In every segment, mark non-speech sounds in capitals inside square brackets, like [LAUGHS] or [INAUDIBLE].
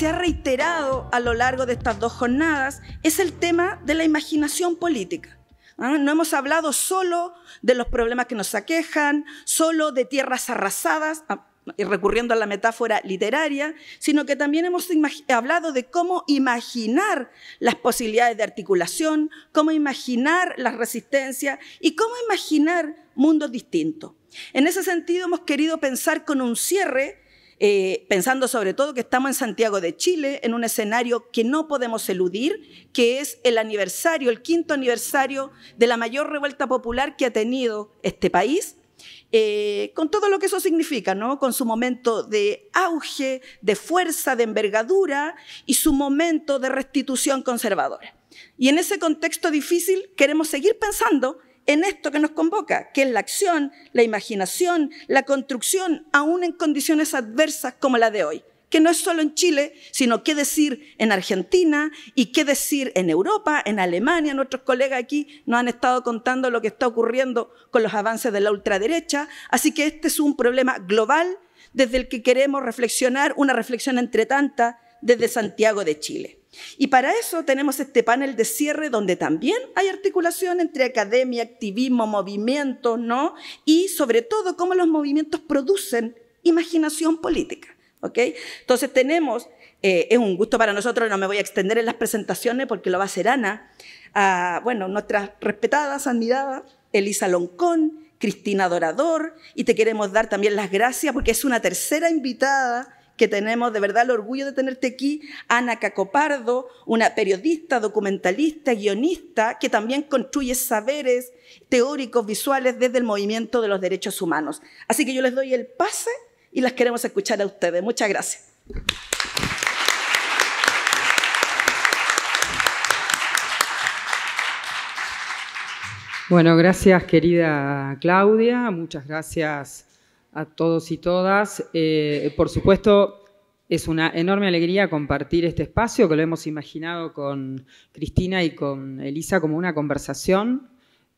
se ha reiterado a lo largo de estas dos jornadas es el tema de la imaginación política. ¿ah? No hemos hablado solo de los problemas que nos aquejan, solo de tierras arrasadas, ah, y recurriendo a la metáfora literaria, sino que también hemos hablado de cómo imaginar las posibilidades de articulación, cómo imaginar las resistencias y cómo imaginar mundos distintos. En ese sentido, hemos querido pensar con un cierre eh, pensando sobre todo que estamos en Santiago de Chile, en un escenario que no podemos eludir, que es el aniversario, el quinto aniversario de la mayor revuelta popular que ha tenido este país eh, con todo lo que eso significa, Con su momento de auge, de fuerza, de envergadura y su momento de restitución conservadora. Y en ese contexto difícil queremos seguir pensando en esto que nos convoca, que es la acción, la imaginación, la construcción, aún en condiciones adversas como la de hoy que no es solo en Chile, sino qué decir en Argentina y qué decir en Europa, en Alemania. Nuestros colegas aquí nos han estado contando lo que está ocurriendo con los avances de la ultraderecha. Así que este es un problema global desde el que queremos reflexionar, una reflexión entre tantas, desde Santiago de Chile. Y para eso tenemos este panel de cierre donde también hay articulación entre academia, activismo, movimiento, ¿no? Y sobre todo cómo los movimientos producen imaginación política, ¿ok? Entonces tenemos, eh, es un gusto para nosotros, no me voy a extender en las presentaciones porque lo va a hacer Ana, a, bueno, nuestras respetadas, admiradas, Elisa Loncón, Cristina Dorador, y te queremos dar también las gracias porque es una tercera invitada que tenemos de verdad el orgullo de tenerte aquí, Ana Cacopardo, una periodista, documentalista, guionista, que también construye saberes teóricos, visuales desde el movimiento de los derechos humanos. Así que yo les doy el pase y las queremos escuchar a ustedes. Muchas gracias. Bueno, gracias querida Claudia, muchas gracias a todos y todas. Eh, por supuesto, es una enorme alegría compartir este espacio que lo hemos imaginado con Cristina y con Elisa como una conversación.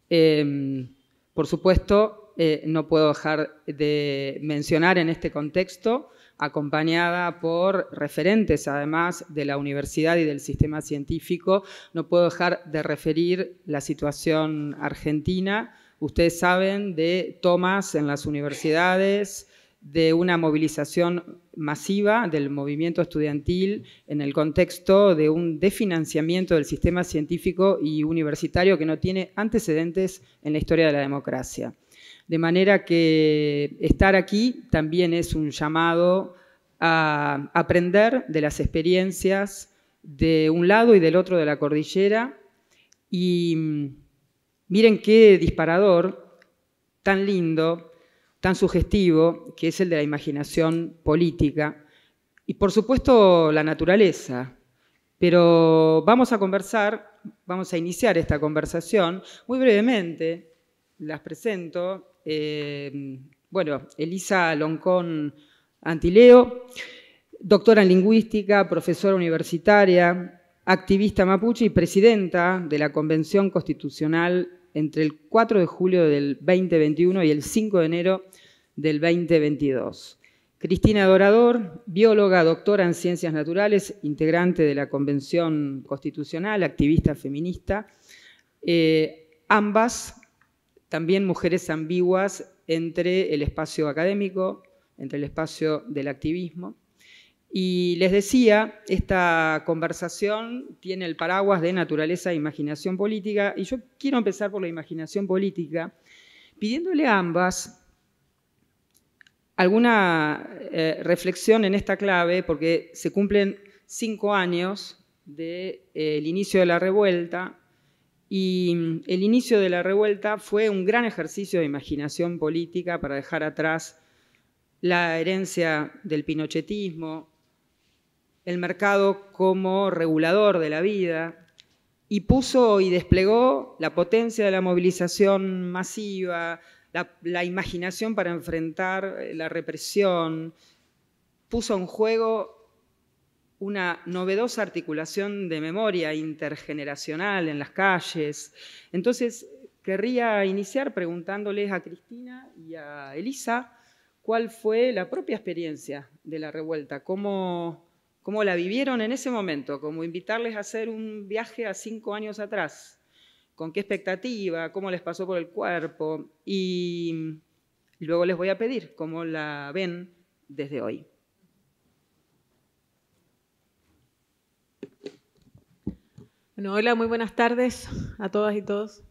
Em, por supuesto, eh, no puedo dejar de mencionar en este contexto, acompañada por referentes además de la universidad y del sistema científico, no puedo dejar de referir la situación argentina Ustedes saben de tomas en las universidades, de una movilización masiva del movimiento estudiantil en el contexto de un desfinanciamiento del sistema científico y universitario que no tiene antecedentes en la historia de la democracia. De manera que estar aquí también es un llamado a aprender de las experiencias de un lado y del otro de la cordillera y Miren qué disparador tan lindo, tan sugestivo, que es el de la imaginación política y por supuesto la naturaleza. Pero vamos a conversar, vamos a iniciar esta conversación muy brevemente. Las presento. Eh, bueno, Elisa Loncón Antileo, doctora en lingüística, profesora universitaria, activista mapuche y presidenta de la Convención Constitucional entre el 4 de julio del 2021 y el 5 de enero del 2022. Cristina Dorador, bióloga, doctora en ciencias naturales, integrante de la Convención Constitucional, activista feminista, eh, ambas también mujeres ambiguas entre el espacio académico, entre el espacio del activismo. Y les decía, esta conversación tiene el paraguas de naturaleza e imaginación política, y yo quiero empezar por la imaginación política, pidiéndole a ambas alguna eh, reflexión en esta clave, porque se cumplen cinco años del eh, inicio de la revuelta, y mm, el inicio de la revuelta fue un gran ejercicio de imaginación política para dejar atrás la herencia del pinochetismo, el mercado como regulador de la vida y puso y desplegó la potencia de la movilización masiva, la, la imaginación para enfrentar eh, la represión, puso en juego una novedosa articulación de memoria intergeneracional en las calles. Entonces, querría iniciar preguntándoles a Cristina y a Elisa cuál fue la propia experiencia de la revuelta, cómo cómo la vivieron en ese momento, como invitarles a hacer un viaje a cinco años atrás, con qué expectativa, cómo les pasó por el cuerpo y luego les voy a pedir cómo la ven desde hoy. Bueno, hola, muy buenas tardes a todas y todos,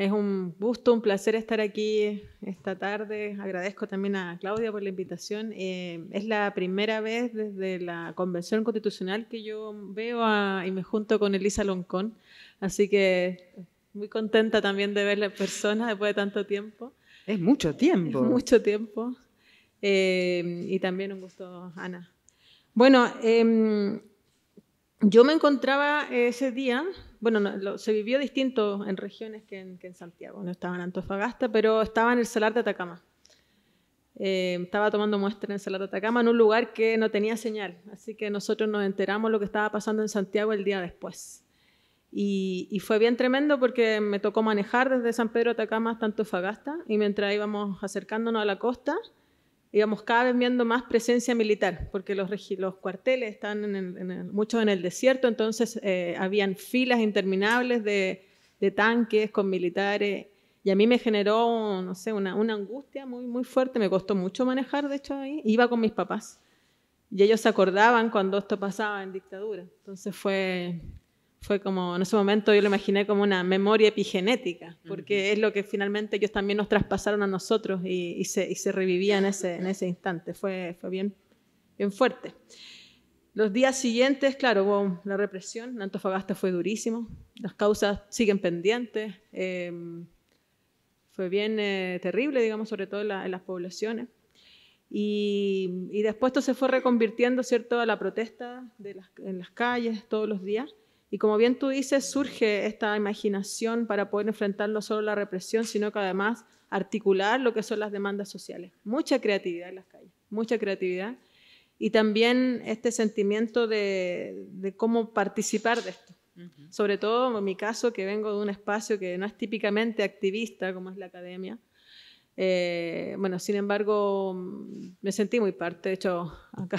es un gusto, un placer estar aquí esta tarde. Agradezco también a Claudia por la invitación. Eh, es la primera vez desde la Convención Constitucional que yo veo a, y me junto con Elisa Loncón. Así que muy contenta también de verla en persona después de tanto tiempo. Es mucho tiempo. Es mucho tiempo. Eh, y también un gusto, Ana. Bueno, em, yo me encontraba ese día bueno, se vivió distinto en regiones que en, Santiago. No estaba en Antofagasta, pero estaba en el Salar de Atacama. Eh, estaba tomando muestra en el Salar de Atacama, en un lugar que no tenía señal. Así que nosotros nos enteramos lo que estaba pasando en Santiago el día después. Y, fue bien tremendo porque me tocó manejar desde San Pedro Atacama hasta Antofagasta. Y mientras íbamos acercándonos a la costa, digamos, cada vez viendo más presencia militar, porque los, los cuarteles están en muchos en el desierto, entonces eh, habían filas interminables de, de, tanques con militares, y a mí me generó, no sé, una, una, angustia muy, muy fuerte, me costó mucho manejar, de hecho, ahí, iba con mis papás, y ellos se acordaban cuando esto pasaba en dictadura, entonces fue, fue como, en ese momento yo lo imaginé como una memoria epigenética, porque es lo que finalmente ellos también nos traspasaron a nosotros y, se, revivía en ese, instante. Fue, bien, fuerte. Los días siguientes, claro, hubo la represión en Antofagasta fue durísimo, las causas siguen pendientes, em, fue bien eh, terrible, digamos, sobre todo en, las poblaciones. Y, después esto se fue reconvirtiendo, ¿cierto?, a la protesta en las calles todos los días. Y como bien tú dices, surge esta imaginación para poder enfrentar no solo la represión, sino que además articular lo que son las demandas sociales. Mucha creatividad en las calles, mucha creatividad. Y también este sentimiento de, cómo participar de esto. Sobre todo en mi caso, que vengo de un espacio que no es típicamente activista, como es la academia, eh, bueno, sin embargo, mm, me sentí muy parte. De hecho, [LAUGHS] acá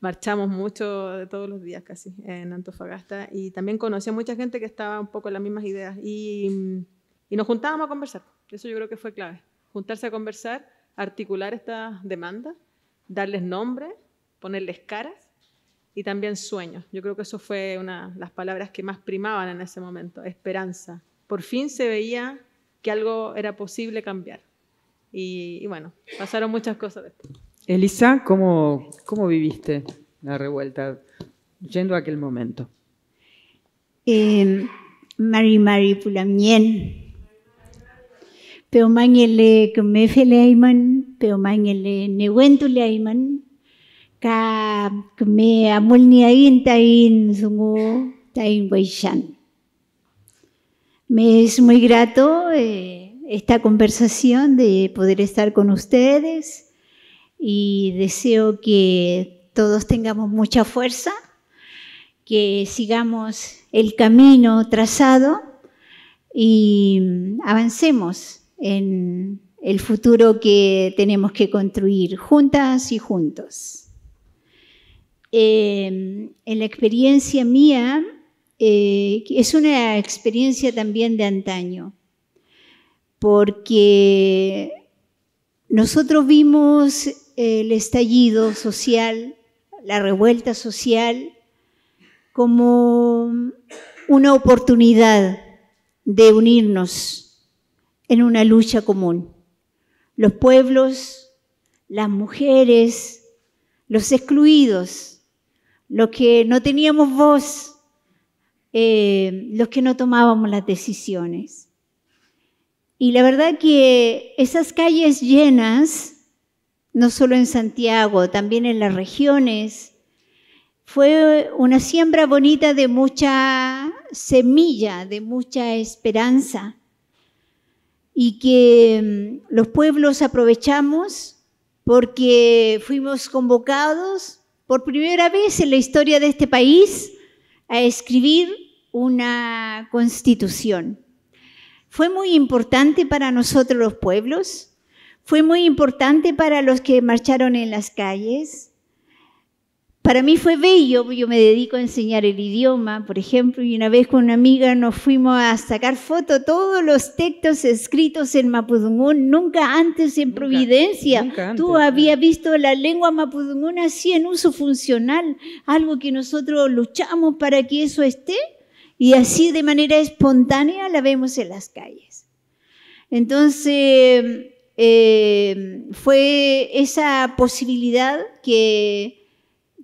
marchamos mucho todos los días casi en Antofagasta y también conocí a mucha gente que estaba un poco en las mismas ideas y, mm, y nos juntábamos a conversar. Eso yo creo que fue clave. Juntarse a conversar, articular estas demandas, darles nombre, ponerles caras y también sueños. Yo creo que eso fue una de las palabras que más primaban en ese momento, esperanza. Por fin se veía que algo era posible cambiar. Y, y bueno, pasaron muchas cosas después. Elisa, ¿cómo, ¿cómo viviste la revuelta yendo a aquel momento? Eh, Mari Mari Pulamien. Pero mañele que me fele aiman, pero mañele neguentule ka que me amol ni ain tain tain Me es muy grato. Eh, esta conversación, de poder estar con ustedes y deseo que todos tengamos mucha fuerza, que sigamos el camino trazado y avancemos en el futuro que tenemos que construir juntas y juntos. Em, en la experiencia mía, eh, es una experiencia también de antaño porque nosotros vimos eh, el estallido social, la revuelta social, como una oportunidad de unirnos en una lucha común. Los pueblos, las mujeres, los excluidos, los que no teníamos voz, eh, los que no tomábamos las decisiones. Y la verdad que esas calles llenas, no solo en Santiago, también en las regiones, fue una siembra bonita de mucha semilla, de mucha esperanza, y que mm, los pueblos aprovechamos porque fuimos convocados por primera vez en la historia de este país a escribir una constitución. Fue muy importante para nosotros los pueblos, fue muy importante para los que marcharon en las calles. Para mí fue bello, yo me dedico a enseñar el idioma, por ejemplo, y una vez con una amiga nos fuimos a sacar fotos todos los textos escritos en Mapudungún, nunca antes en Providencia. Tú habías visto la lengua Mapudungún así en uso funcional, algo que nosotros luchamos para que eso esté. Y así de manera espontánea la vemos en las calles. Entonces, eh, fue esa posibilidad que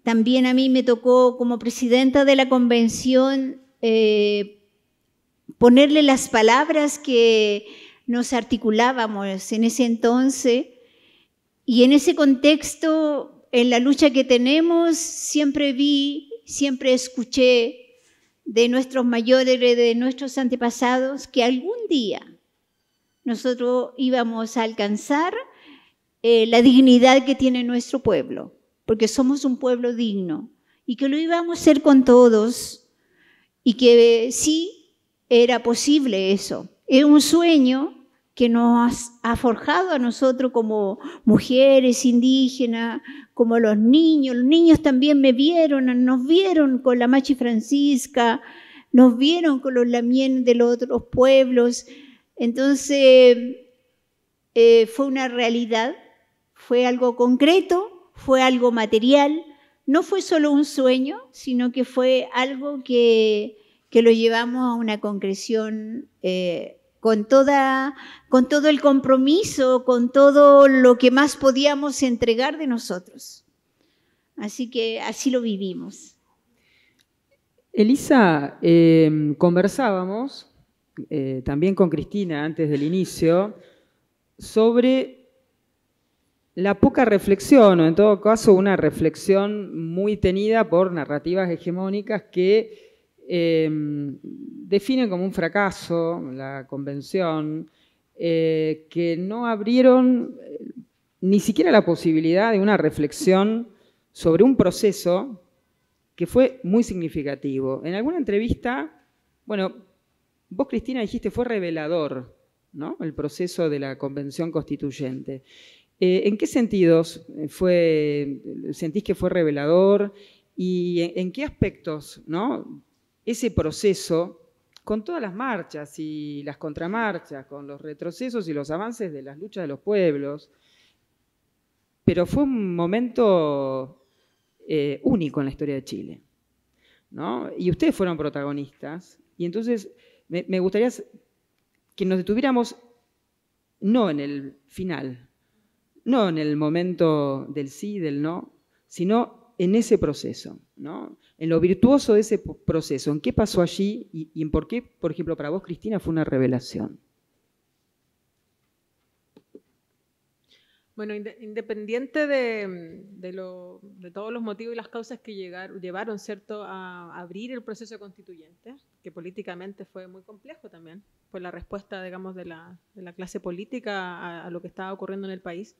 también a mí me tocó como presidenta de la convención eh, ponerle las palabras que nos articulábamos en ese entonces y en ese contexto, en la lucha que tenemos, siempre vi, siempre escuché de nuestros mayores, de nuestros antepasados, que algún día nosotros íbamos a alcanzar eh, la dignidad que tiene nuestro pueblo, porque somos un pueblo digno y que lo íbamos a ser con todos y que sí era posible eso. Es un sueño que nos ha forjado a nosotros como mujeres indígenas, como los niños. Los niños también me vieron, nos vieron con la Machi Francisca, nos vieron con los lamien de los otros pueblos. Entonces, eh, fue una realidad, fue algo concreto, fue algo material, no fue solo un sueño, sino que fue algo que, lo llevamos a una concreción. Eh, con, toda, con todo el compromiso, con todo lo que más podíamos entregar de nosotros. Así que así lo vivimos. Elisa, eh, conversábamos eh, también con Cristina antes del inicio sobre la poca reflexión, o en todo caso una reflexión muy tenida por narrativas hegemónicas que Em, definen como un fracaso la convención, eh, que no abrieron eh, ni siquiera la posibilidad de una reflexión sobre un proceso que fue muy significativo. En alguna entrevista, bueno, vos Cristina dijiste fue revelador, ¿no? El proceso de la convención constituyente. Eh, ¿En qué sentidos fue, sentís que fue revelador y en, en qué aspectos, ¿no? ese proceso con todas las marchas y las contramarchas, con los retrocesos y los avances de las luchas de los pueblos, pero fue un momento eh, único en la historia de Chile. Y ustedes fueron protagonistas, y entonces me, gustaría que nos detuviéramos no en el final, no en el momento del sí, del no, sino en ese proceso, ¿no? en lo virtuoso de ese proceso, en qué pasó allí y, en por qué, por ejemplo, para vos, Cristina, fue una revelación. Bueno, independiente mm, de, todos los motivos y las causas que llevaron ¿cierto? a abrir el proceso constituyente, que políticamente fue muy complejo también, fue la respuesta, digamos, de la, clase política a, lo que estaba ocurriendo en el país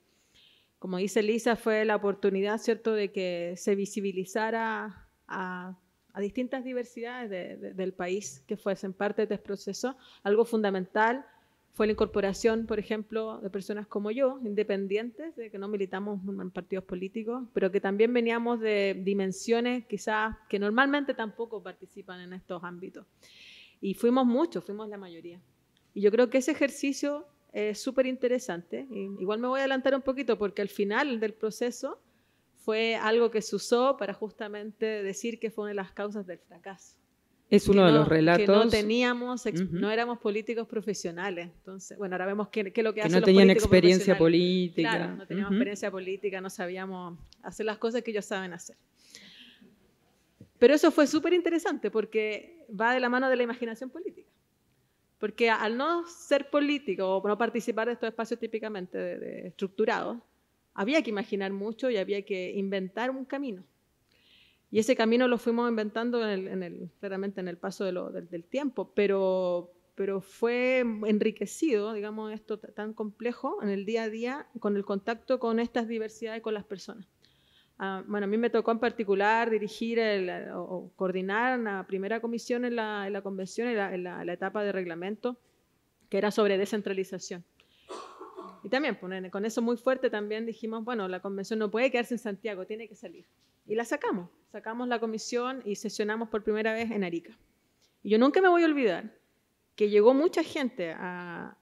como dice Lisa, fue la oportunidad, ¿cierto?, de que se visibilizara a, distintas diversidades del país que fuesen parte de este proceso. Algo fundamental fue la incorporación, por ejemplo, de personas como yo, independientes, de que no militamos en partidos políticos, pero que también veníamos de dimensiones quizás que normalmente tampoco participan en estos ámbitos. Y fuimos muchos, fuimos la mayoría. Y yo creo que ese ejercicio es súper interesante. Igual me voy a adelantar un poquito porque al final del proceso fue algo que se usó para justamente decir que fue una de las causas del fracaso. Es uno de los relatos. Que no teníamos, no éramos políticos profesionales. Entonces, bueno, ahora vemos qué, es lo que, que no tenían experiencia política. no teníamos experiencia política, no sabíamos hacer las cosas que ellos saben hacer. Pero eso fue súper interesante porque va de la mano de la imaginación política. Porque al no ser político o no participar de estos espacios típicamente estructurados, había que imaginar mucho y había que inventar un camino. Y ese camino lo fuimos inventando en en el, claramente en el paso del, tiempo, pero, pero fue enriquecido, digamos, esto tan complejo en el día a día con el contacto con estas diversidades con las personas. Ah, bueno, a mí me tocó en particular dirigir eh, o, coordinar la primera comisión en la, convención, en la, etapa de reglamento, que era sobre descentralización. Y también, pues, con eso muy fuerte, también dijimos, bueno, la convención no puede quedarse en Santiago, tiene que salir. Y la sacamos, sacamos la comisión y sesionamos por primera vez en Arica. Y yo nunca me voy a olvidar que llegó mucha gente a,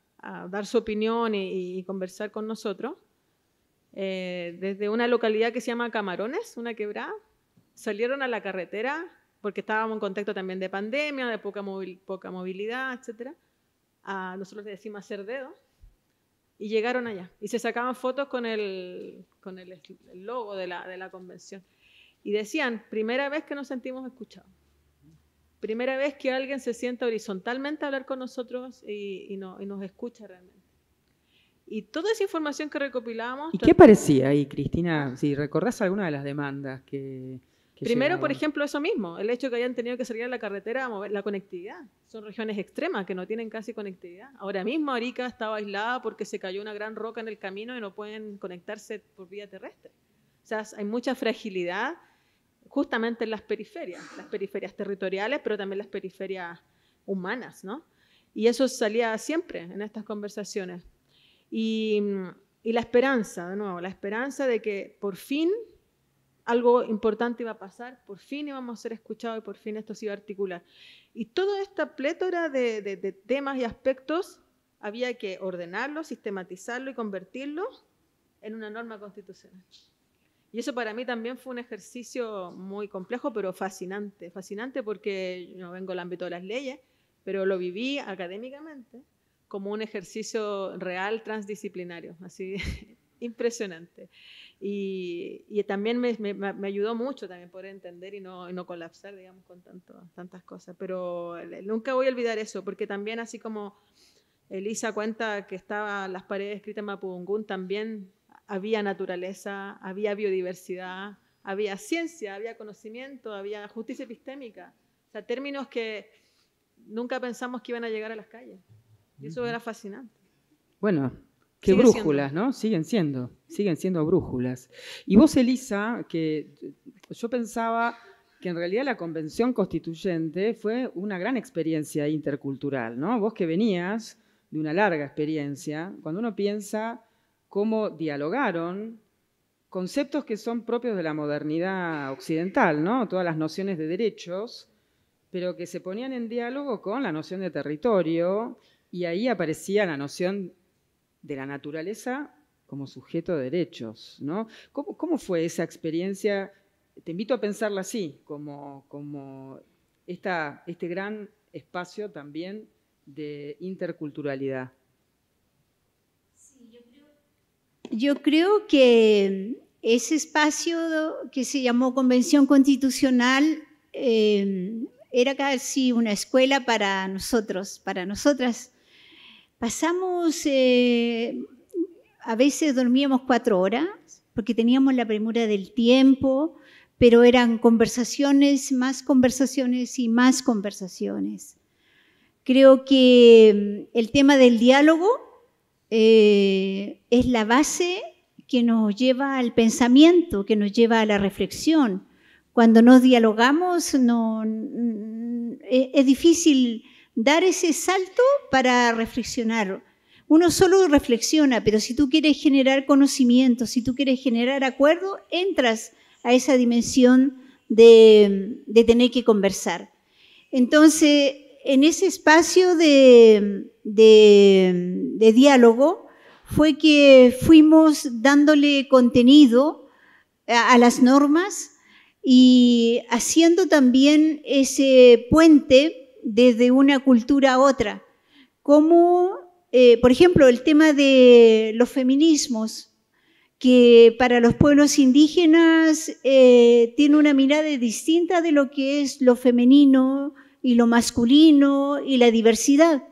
dar su opinión y conversar con nosotros. Eh, desde una localidad que se llama Camarones, una quebrada, salieron a la carretera, porque estábamos en contexto también de pandemia, de poca, movilidad, etc. A, nosotros le decimos hacer dedo, y llegaron allá. Y se sacaban fotos con el, logo de la, de la convención. Y decían, primera vez que nos sentimos escuchados. Primera vez que alguien se sienta horizontalmente a hablar con nosotros y nos escucha realmente. Y toda esa información que recopilamos... ¿Y qué parecía ahí, Cristina? Si recordás alguna de las demandas que... Primero, por ejemplo, eso mismo, el hecho que hayan tenido que salir a la carretera a mover la conectividad. Son regiones extremas que no tienen casi conectividad. Ahora mismo Arica estaba aislada porque se cayó una gran roca en el camino y no pueden conectarse por vía terrestre. O sea, hay mucha fragilidad justamente en las periferias, las periferias territoriales, pero también las periferias humanas, ¿no? Y eso salía siempre en estas conversaciones. Mm, y, la esperanza, de nuevo, la esperanza de que por fin algo importante iba a pasar, por fin íbamos a ser escuchados y por fin esto se iba a articular. Y toda esta plétora de, de temas y aspectos había que ordenarlo, sistematizarlo y convertirlo en una norma constitucional. Y eso para mí también fue un ejercicio muy complejo, pero fascinante. Fascinante porque yo no vengo del ámbito de las leyes, pero lo viví académicamente como un ejercicio real transdisciplinario, así [LAUGHS] impresionante. Y, también me, ayudó mucho también poder entender y no, no colapsar, digamos, con tanto, tantas cosas. Pero nunca voy a olvidar eso, porque también así como Elisa cuenta que estaban las paredes escritas en Mapudungún, también había naturaleza, había biodiversidad, había ciencia, había conocimiento, había justicia epistémica. O sea, términos que nunca pensamos que iban a llegar a las calles eso era fascinante. Bueno, qué brújulas, ¿no? Siguen siendo, siguen siendo brújulas. Y vos, Elisa, que yo pensaba que en realidad la convención constituyente fue una gran experiencia intercultural, ¿no? Vos que venías de una larga experiencia, cuando uno piensa cómo dialogaron conceptos que son propios de la modernidad occidental, ¿no? Todas las nociones de derechos, pero que se ponían en diálogo con la noción de territorio y ahí aparecía la noción de la naturaleza como sujeto de derechos. ¿no? ¿Cómo, fue esa experiencia? Te invito a pensarla así, como, este gran espacio también de interculturalidad. yo, creo... que ese espacio que se llamó Convención Constitucional eh, era casi una escuela para nosotros, para nosotras Pasamos, eh, a veces dormíamos cuatro horas porque teníamos la premura del tiempo, pero eran conversaciones, más conversaciones y más conversaciones. Creo que mm, el tema del diálogo eh, es la base que nos lleva al pensamiento, que nos lleva a la reflexión. Cuando nos dialogamos no, e, es, difícil dar ese salto para reflexionar. Uno solo reflexiona, pero si tú quieres generar conocimiento, si tú quieres generar acuerdo, entras a esa dimensión de, tener que conversar. Entonces, en ese espacio de, diálogo fue que fuimos dándole contenido a las normas y haciendo también ese puente desde una cultura a otra. Como, eh, por ejemplo, el tema de los feminismos, que para los pueblos indígenas eh, tiene una mirada distinta de lo que es lo femenino y lo masculino y la diversidad.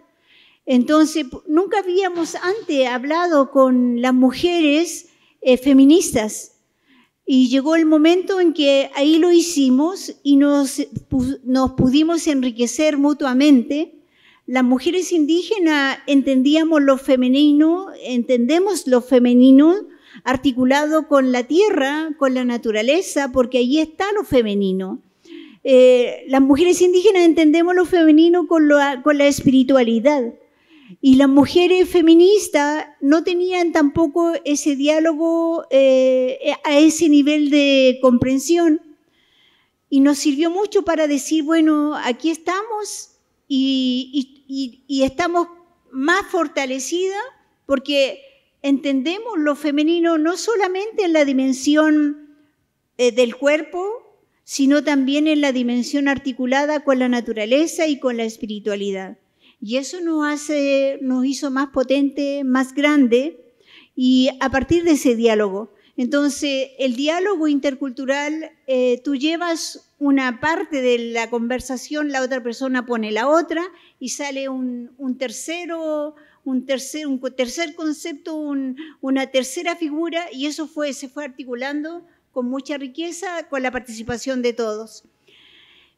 Entonces, nunca habíamos antes hablado con las mujeres eh, feministas y llegó el momento en que ahí lo hicimos y nos, pudimos enriquecer mutuamente. Las mujeres indígenas entendíamos lo femenino, entendemos lo femenino articulado con la tierra, con la naturaleza, porque ahí está lo femenino. Eh, las mujeres indígenas entendemos lo femenino con, con la espiritualidad. Y las mujeres feministas no tenían tampoco ese diálogo eh, a ese nivel de comprensión. Y nos sirvió mucho para decir, bueno, aquí estamos y, estamos más fortalecidas porque entendemos lo femenino no solamente en la dimensión eh, del cuerpo, sino también en la dimensión articulada con la naturaleza y con la espiritualidad. Y eso nos, hace, nos hizo más potente, más grande, y a partir de ese diálogo. Entonces, el diálogo intercultural, eh, tú llevas una parte de la conversación, la otra persona pone la otra y sale un, tercero, un tercer, concepto, una tercera figura y eso se fue articulando con mucha riqueza, con la participación de todos.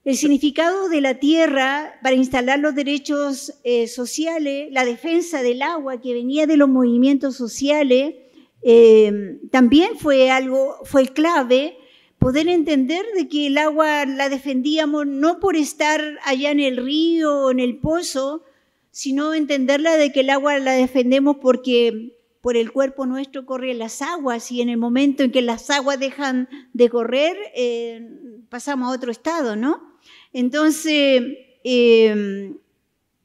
El significado de la tierra para instalar los derechos eh, sociales, la defensa del agua que venía de los movimientos sociales, eh, también fue algo, fue clave poder entender de que el agua la defendíamos no por estar allá en el río o en el pozo, sino entenderla de que el agua la defendemos porque por el cuerpo nuestro corren las aguas y en el momento en que las aguas dejan de correr, eh, pasamos a otro estado, ¿no? Entonces, eh,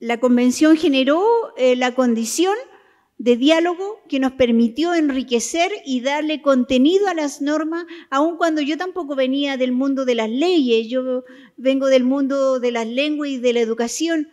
la convención generó eh, la condición de diálogo que nos permitió enriquecer y darle contenido a las normas, aun cuando yo tampoco venía del mundo de las leyes, yo vengo del mundo de las lenguas y de la educación.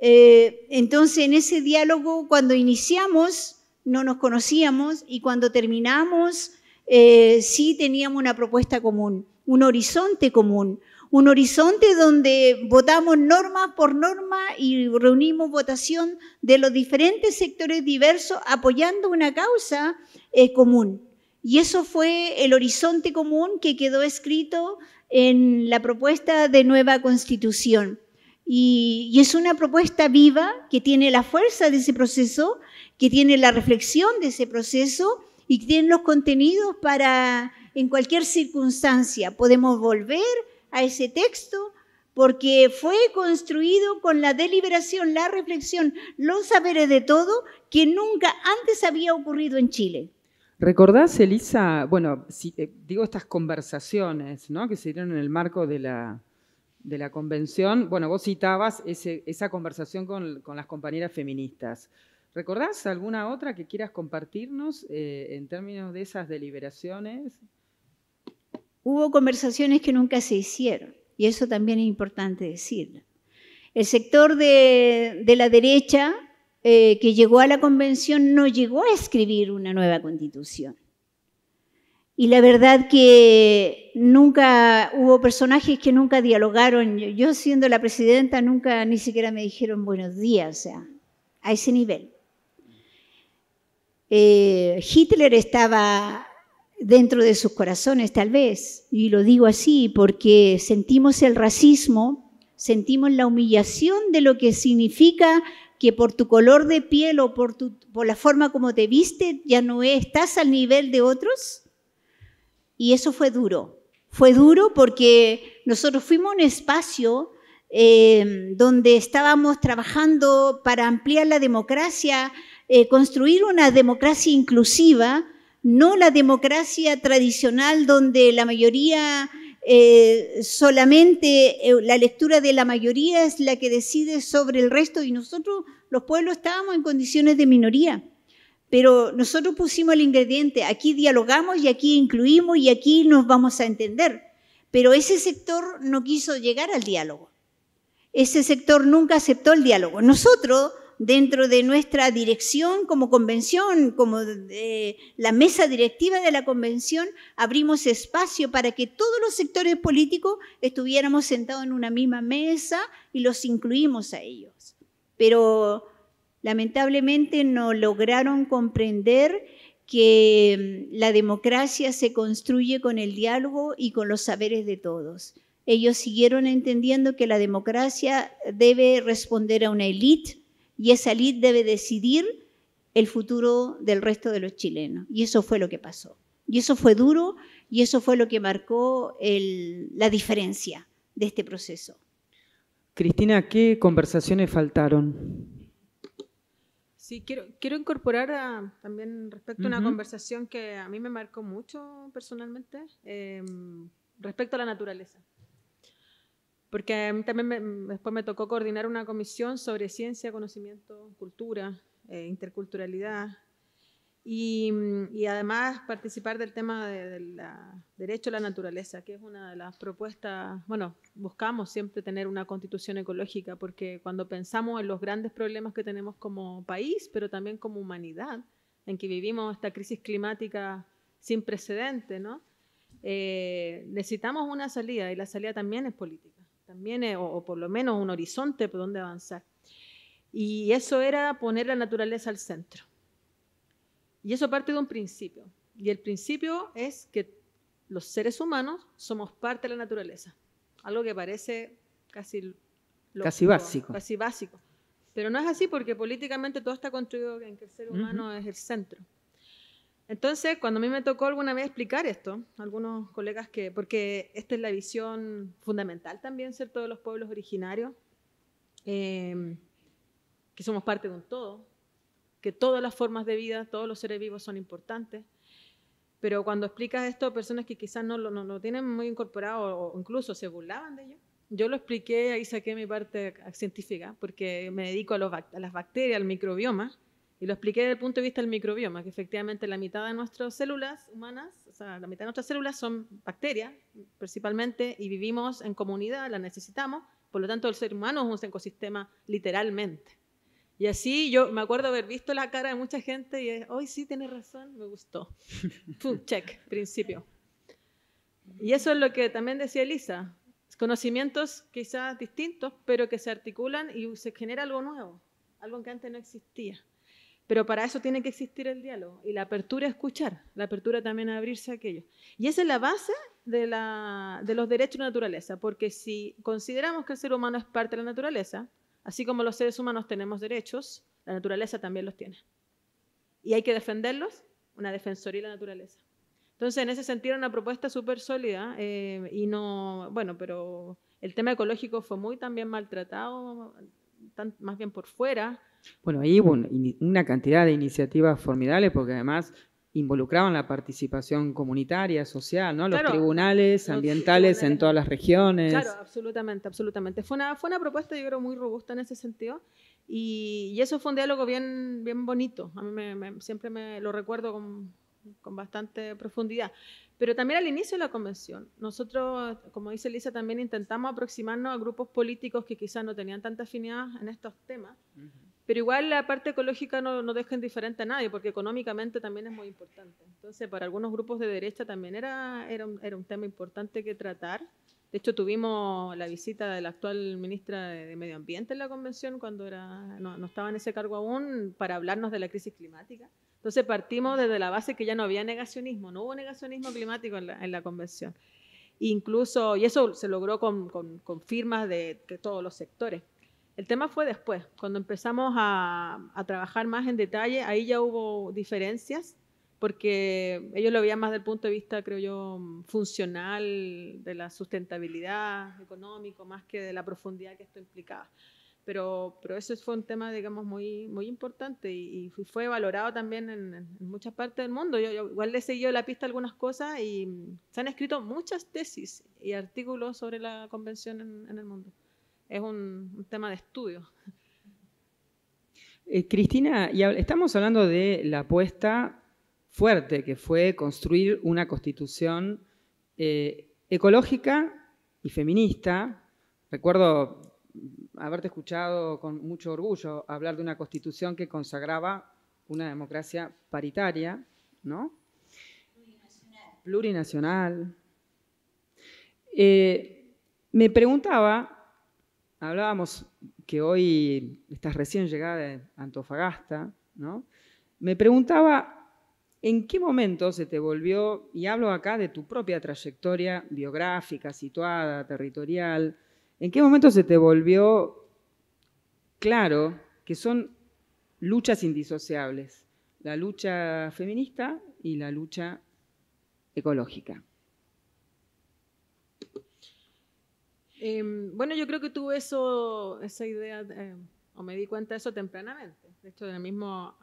entonces, en ese diálogo, cuando iniciamos, no nos conocíamos y cuando terminamos eh, sí teníamos una propuesta común, un horizonte común, un horizonte donde votamos norma por norma y reunimos votación de los diferentes sectores diversos apoyando una causa eh, común. Y eso fue el horizonte común que quedó escrito en la propuesta de nueva constitución. y, es una propuesta viva que tiene la fuerza de ese proceso que tiene la reflexión de ese proceso y que tiene los contenidos para, en cualquier circunstancia, podemos volver a ese texto porque fue construido con la deliberación, la reflexión, los saberes de todo que nunca antes había ocurrido en Chile. ¿Recordás, Elisa, bueno, si, eh, digo estas conversaciones ¿no? que se dieron en el marco de la, de la convención? Bueno, vos citabas ese, esa conversación con, con las compañeras feministas. ¿Recordás alguna otra que quieras compartirnos eh, en términos de esas deliberaciones? Hubo conversaciones que nunca se hicieron, y eso también es importante decirlo. El sector de, la derecha eh, que llegó a la convención no llegó a escribir una nueva constitución. Y la verdad que nunca hubo personajes que nunca dialogaron. Yo siendo la presidenta nunca ni siquiera me dijeron buenos días, o sea, a ese nivel. Eh, Hitler estaba dentro de sus corazones tal vez, y lo digo así porque sentimos el racismo, sentimos la humillación de lo que significa que por tu color de piel o por, la forma como te viste ya no estás al nivel de otros. Y eso fue duro. Fue duro porque nosotros fuimos a un espacio eh, donde estábamos trabajando para ampliar la democracia, eh, construir una democracia inclusiva, no la democracia tradicional donde la mayoría, eh, solamente eh, la lectura de la mayoría es la que decide sobre el resto y nosotros, los pueblos, estábamos en condiciones de minoría. Pero nosotros pusimos el ingrediente, aquí dialogamos y aquí incluimos y aquí nos vamos a entender. Pero ese sector no quiso llegar al diálogo. Ese sector nunca aceptó el diálogo. Nosotros dentro de nuestra dirección como convención, como eh, la mesa directiva de la convención, abrimos espacio para que todos los sectores políticos estuviéramos sentados en una misma mesa y los incluimos a ellos. Pero lamentablemente no lograron comprender que mm, la democracia se construye con el diálogo y con los saberes de todos. Ellos siguieron entendiendo que la democracia debe responder a una élite y esa lid debe decidir el futuro del resto de los chilenos. Y eso fue lo que pasó. Y eso fue duro y eso fue lo que marcó la diferencia de este proceso. Cristina, ¿qué conversaciones faltaron? Sí, quiero, incorporar también respecto a una conversación que a mí me marcó mucho personalmente, em, respecto a la naturaleza porque a mí también mm, después me tocó coordinar una comisión sobre ciencia, conocimiento, cultura, eh, interculturalidad, mm, y, además participar del tema del derecho a la naturaleza, que es una de las propuestas, bueno, buscamos siempre tener una constitución ecológica, porque cuando pensamos en los grandes problemas que tenemos como país, pero también como humanidad, en que vivimos esta crisis climática sin precedente, ¿no? Eh, necesitamos una salida y la salida también es política también, eh, o, por lo menos un horizonte por donde avanzar. Y eso era poner la naturaleza al centro. Y eso parte de un principio. Y el principio es que los seres humanos somos parte de la naturaleza. Algo que parece casi, casi básico. Casi básico. Pero no es así porque políticamente todo está construido en que el ser humano es el centro. Entonces, cuando a mí me tocó alguna vez explicar esto, algunos colegas que, porque esta es la visión fundamental también, ser todos los pueblos originarios, em, que somos parte de un todo, que todas las formas de vida, todos los seres vivos son importantes, pero cuando explicas esto a personas que quizás no lo, tienen muy incorporado o incluso se burlaban de ello, yo lo expliqué, ahí saqué mi parte científica, porque me dedico a las bacterias, al microbioma, y lo expliqué desde el punto de vista del microbioma, que efectivamente la mitad de nuestras células humanas, o sea, la mitad de nuestras células son bacterias principalmente y vivimos en comunidad, las necesitamos, por lo tanto el ser humano es un ecosistema literalmente. Y así yo me acuerdo haber visto la cara de mucha gente y hoy sí tienes razón, me gustó. [LAUGHS] Pum, check, principio. Y eso es lo que también decía Elisa, conocimientos quizás distintos, pero que se articulan y se genera algo nuevo, algo que antes no existía. Pero para eso tiene que existir el diálogo y la apertura a escuchar, la apertura también a abrirse a aquello. Y esa es la base de, los derechos de la naturaleza, porque si consideramos que el ser humano es parte de la naturaleza, así como los seres humanos tenemos derechos, la naturaleza también los tiene. Y hay que defenderlos, una defensoría de la naturaleza. Entonces, en ese sentido, una propuesta súper sólida eh, y no, bueno, pero el tema ecológico fue muy también maltratado más bien por fuera. Bueno, ahí hubo una cantidad de iniciativas formidables porque además involucraban la participación comunitaria, social, ¿no? Los tribunales ambientales en todas las regiones. Claro, absolutamente, absolutamente. Fue una, fue una propuesta, yo creo, muy robusta en ese sentido. Y, eso fue un diálogo bien, bien bonito. A mí siempre me lo recuerdo con, con bastante profundidad. Pero también al inicio de la convención, nosotros, como dice Elisa, también intentamos aproximarnos a grupos políticos que quizás no tenían tanta afinidad en estos temas, pero igual la parte ecológica no, no deja indiferente a nadie, porque económicamente también es muy importante. Entonces, para algunos grupos de derecha también era, era un tema importante que tratar de hecho, tuvimos la visita de la actual ministra de Medio Ambiente en la convención cuando era, no, estaba en ese cargo aún para hablarnos de la crisis climática. Entonces partimos desde la base que ya no había negacionismo, no hubo negacionismo climático en la, convención. Incluso, y eso se logró con, firmas de, todos los sectores. El tema fue después, cuando empezamos a, a trabajar más en detalle, ahí ya hubo diferencias porque ellos lo veían más del punto de vista, creo yo, mm, funcional, de la sustentabilidad económico, más que de la profundidad que esto implicaba. Pero, pero eso fue un tema, digamos, muy, muy importante y, fue valorado también en, muchas partes del mundo. Yo, igual le he seguido la pista algunas cosas y mm, se han escrito muchas tesis y artículos sobre la convención en, el mundo. Es un, tema de estudio. Eh, Cristina, y estamos hablando de la apuesta fuerte, que fue construir una constitución eh, ecológica y feminista. Recuerdo haberte escuchado con mucho orgullo hablar de una constitución que consagraba una democracia paritaria, ¿no? Plurinacional. Eh, me preguntaba, hablábamos que hoy estás recién llegada de Antofagasta, ¿no? Me preguntaba ¿En qué momento se te volvió, y hablo acá de tu propia trayectoria biográfica, situada, territorial, ¿en qué momento se te volvió claro que son luchas indisociables, la lucha feminista y la lucha ecológica? Em, bueno, yo creo que tuve eso, esa idea, em, o me di cuenta de eso tempranamente. De hecho, en el mismo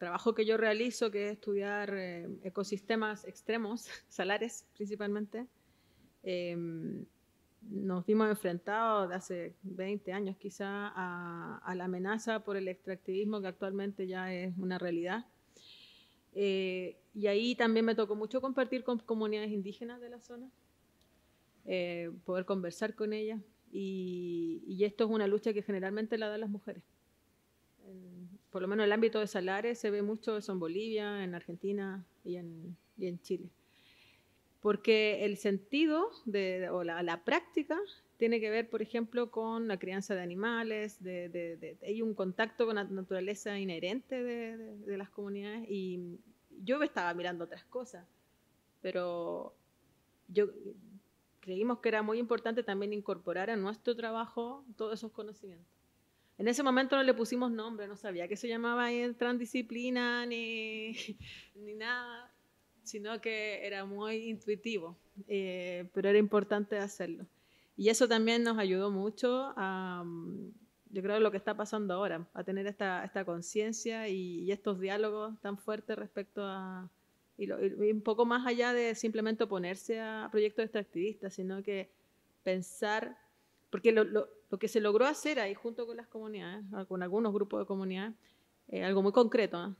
trabajo que yo realizo, que es estudiar eh, ecosistemas extremos, [LAUGHS] salares principalmente, em, nos vimos enfrentados hace 20 años quizá a, la amenaza por el extractivismo que actualmente ya es una realidad. Eh, y ahí también me tocó mucho compartir con comunidades indígenas de la zona, eh, poder conversar con ellas. Y, y esto es una lucha que generalmente la dan las mujeres por lo menos en el ámbito de salares se ve mucho eso en Bolivia, en Argentina y en, Chile. Porque el sentido de, o la, práctica tiene que ver, por ejemplo, con la crianza de animales, hay un contacto con la naturaleza inherente de, las comunidades y yo estaba mirando otras cosas, pero yo creímos que era muy importante también incorporar a nuestro trabajo todos esos conocimientos. En ese momento no le pusimos nombre, no sabía que se llamaba en transdisciplina [LAUGHS] ni, nada, sino que era muy intuitivo, eh, pero era importante hacerlo. Y eso también nos ayudó mucho a, mm, yo creo, lo que está pasando ahora, a tener esta, esta conciencia y, estos diálogos tan fuertes respecto a, un poco más allá de simplemente oponerse a proyectos extractivistas, sino que pensar porque lo, que se logró hacer ahí junto con las comunidades, ah, con algunos grupos de comunidades, algo muy concreto, ¿ah?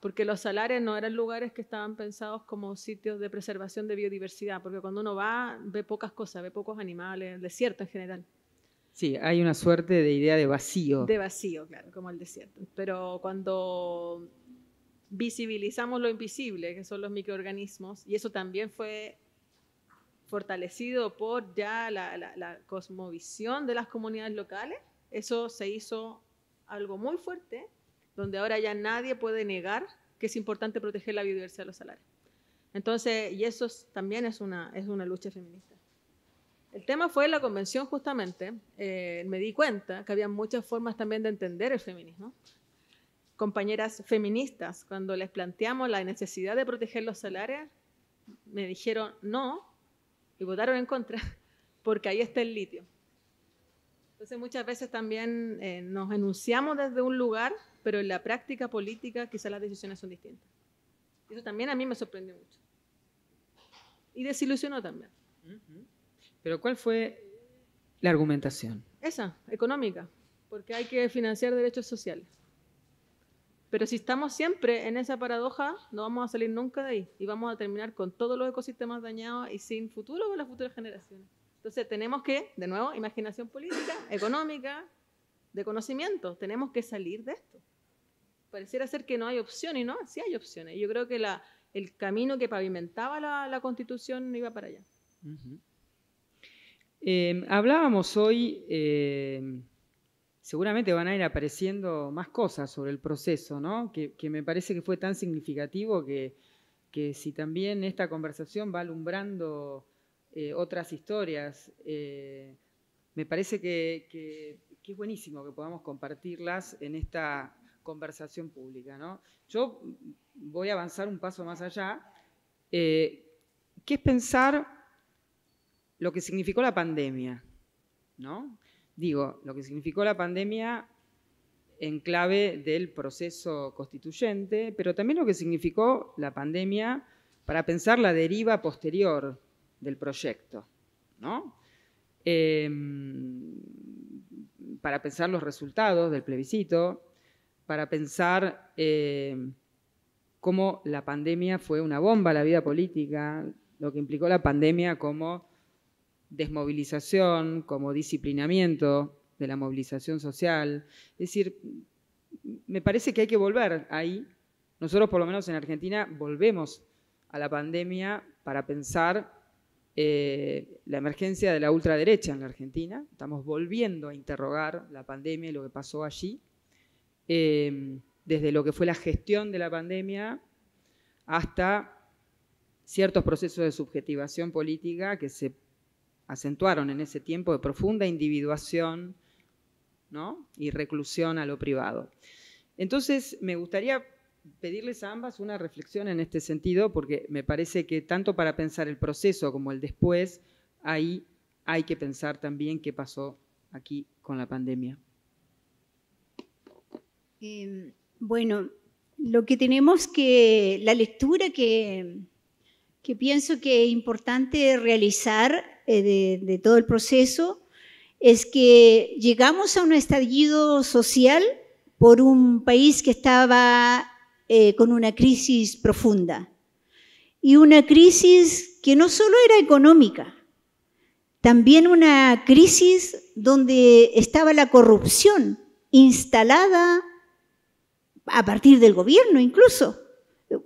porque los salares no eran lugares que estaban pensados como sitios de preservación de biodiversidad, porque cuando uno va ve pocas cosas, ve pocos animales, el desierto en general. Sí, hay una suerte de idea de vacío. De vacío, claro, como el desierto. Pero cuando visibilizamos lo invisible, que son los microorganismos, y eso también fue fortalecido por ya la, cosmovisión de las comunidades locales, eso se hizo algo muy fuerte, donde ahora ya nadie puede negar que es importante proteger la biodiversidad de los salarios. Entonces, y eso también es una, es una lucha feminista. El tema fue la convención justamente, eh, me di cuenta que había muchas formas también de entender el feminismo. Compañeras feministas, cuando les planteamos la necesidad de proteger los salarios, me dijeron, no, y votaron en contra, [LAUGHS] porque ahí está el litio. Entonces muchas veces también eh, nos enunciamos desde un lugar, pero en la práctica política quizás las decisiones son distintas. Eso también a mí me sorprendió mucho. Y desilusionó también. Pero ¿cuál fue la argumentación? Esa, económica, porque hay que financiar derechos sociales. Pero si estamos siempre en esa paradoja, no vamos a salir nunca de ahí y vamos a terminar con todos los ecosistemas dañados y sin futuro para las futuras generaciones. Entonces tenemos que, de nuevo, imaginación política, [LAUGHS] económica, de conocimiento, tenemos que salir de esto. Pareciera ser que no hay opción y ¿no? Sí hay opciones. Yo creo que el camino que pavimentaba la, Constitución iba para allá. Eh, hablábamos hoy... Eh, seguramente van a ir apareciendo más cosas sobre el proceso, ¿no? Que, me parece que fue tan significativo que, que, si también esta conversación va alumbrando eh, otras historias, eh, me parece que, es buenísimo que podamos compartirlas en esta conversación pública, ¿no? Yo voy a avanzar un paso más allá, eh, Qué es pensar lo que significó la pandemia, ¿no? digo, lo que significó la pandemia en clave del proceso constituyente, pero también lo que significó la pandemia para pensar la deriva posterior del proyecto, em, para pensar los resultados del plebiscito, para pensar eh, cómo la pandemia fue una bomba a la vida política, lo que implicó la pandemia como desmovilización, como disciplinamiento de la movilización social. Es decir, me parece que hay que volver ahí. Nosotros, por lo menos en Argentina, volvemos a la pandemia para pensar eh, la emergencia de la ultraderecha en la Argentina. Estamos volviendo a interrogar la pandemia y lo que pasó allí, em, desde lo que fue la gestión de la pandemia hasta ciertos procesos de subjetivación política que se acentuaron en ese tiempo de profunda individuación ¿no? y reclusión a lo privado. Entonces, me gustaría pedirles a ambas una reflexión en este sentido, porque me parece que tanto para pensar el proceso como el después, ahí hay que pensar también qué pasó aquí con la pandemia. Em, bueno, lo que tenemos que, la lectura que, que pienso que es importante realizar eh, de, todo el proceso es que llegamos a un estallido social por un país que estaba eh, con una crisis profunda. Y una crisis que no solo era económica, también una crisis donde estaba la corrupción instalada a partir del gobierno incluso.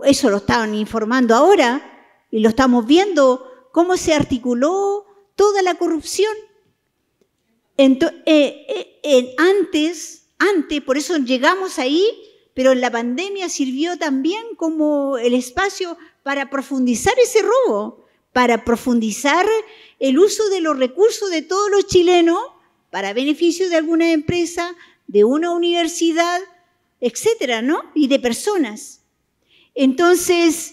Eso lo estaban informando ahora y lo estamos viendo, cómo se articuló toda la corrupción. Eh, eh, eh, antes, antes, por eso llegamos ahí, pero la pandemia sirvió también como el espacio para profundizar ese robo, para profundizar el uso de los recursos de todos los chilenos para beneficio de alguna empresa, de una universidad, etcétera, ¿no? Y de personas. Entonces,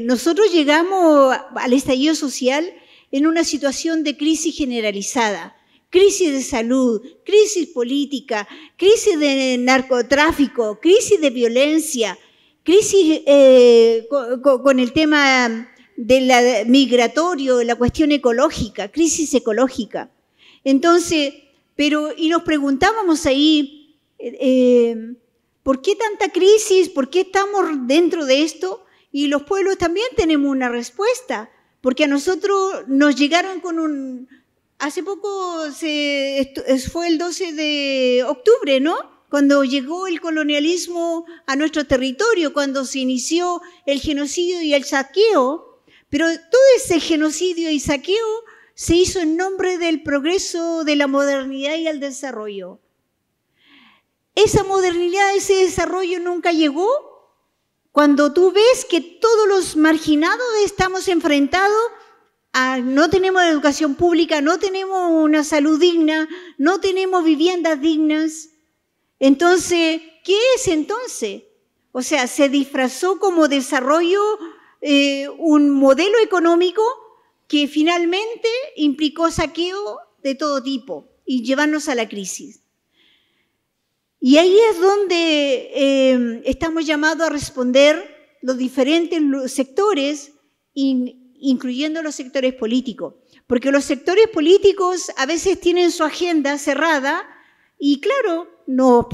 nosotros llegamos al estallido social en una situación de crisis generalizada, crisis de salud, crisis política, crisis de narcotráfico, crisis de violencia, crisis eh, con, el tema de migratorio, la cuestión ecológica, crisis ecológica. Entonces, pero, y nos preguntábamos ahí, eh, ¿por qué tanta crisis? ¿Por qué estamos dentro de esto? Y los pueblos también tenemos una respuesta. Porque a nosotros nos llegaron con un... Hace poco fue el 12 de octubre, ¿no? Cuando llegó el colonialismo a nuestro territorio, cuando se inició el genocidio y el saqueo. Pero todo ese genocidio y saqueo se hizo en nombre del progreso, de la modernidad y el desarrollo. Esa modernidad, ese desarrollo nunca llegó cuando tú ves que todos los marginados estamos enfrentados, a, no tenemos educación pública, no tenemos una salud digna, no tenemos viviendas dignas, entonces, ¿qué es entonces? O sea, se disfrazó como desarrollo eh, un modelo económico que finalmente implicó saqueo de todo tipo y llevarnos a la crisis. Y ahí es donde eh, estamos llamados a responder los diferentes sectores, incluyendo los sectores políticos. Porque los sectores políticos a veces tienen su agenda cerrada y claro, no,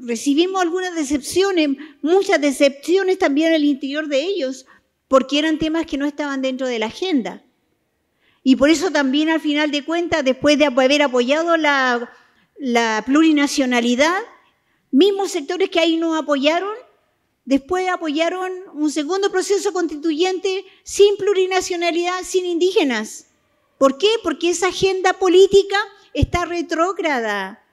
recibimos algunas decepciones, muchas decepciones también al interior de ellos, porque eran temas que no estaban dentro de la agenda. Y por eso también al final de cuentas, después de haber apoyado la la plurinacionalidad, mismos sectores que ahí no apoyaron, después apoyaron un segundo proceso constituyente sin plurinacionalidad, sin indígenas. ¿Por qué? Porque esa agenda política está retrógrada.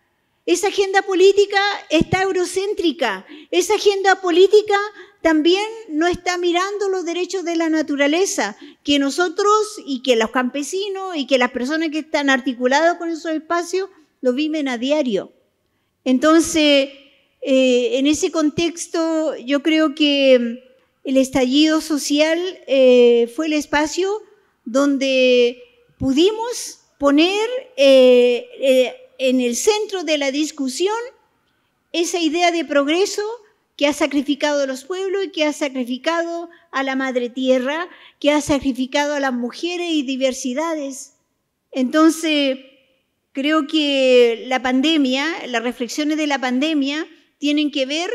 Esa agenda política está eurocéntrica. Esa agenda política también no está mirando los derechos de la naturaleza, que nosotros y que los campesinos y que las personas que están articuladas con esos espacios lo viven a diario. Entonces, eh, en ese contexto, yo creo que mm, el estallido social eh, fue el espacio donde pudimos poner eh, en el centro de la discusión esa idea de progreso que ha sacrificado a los pueblos y que ha sacrificado a la madre tierra, que ha sacrificado a las mujeres y diversidades. Entonces, Creo que la pandemia, las reflexiones de la pandemia tienen que ver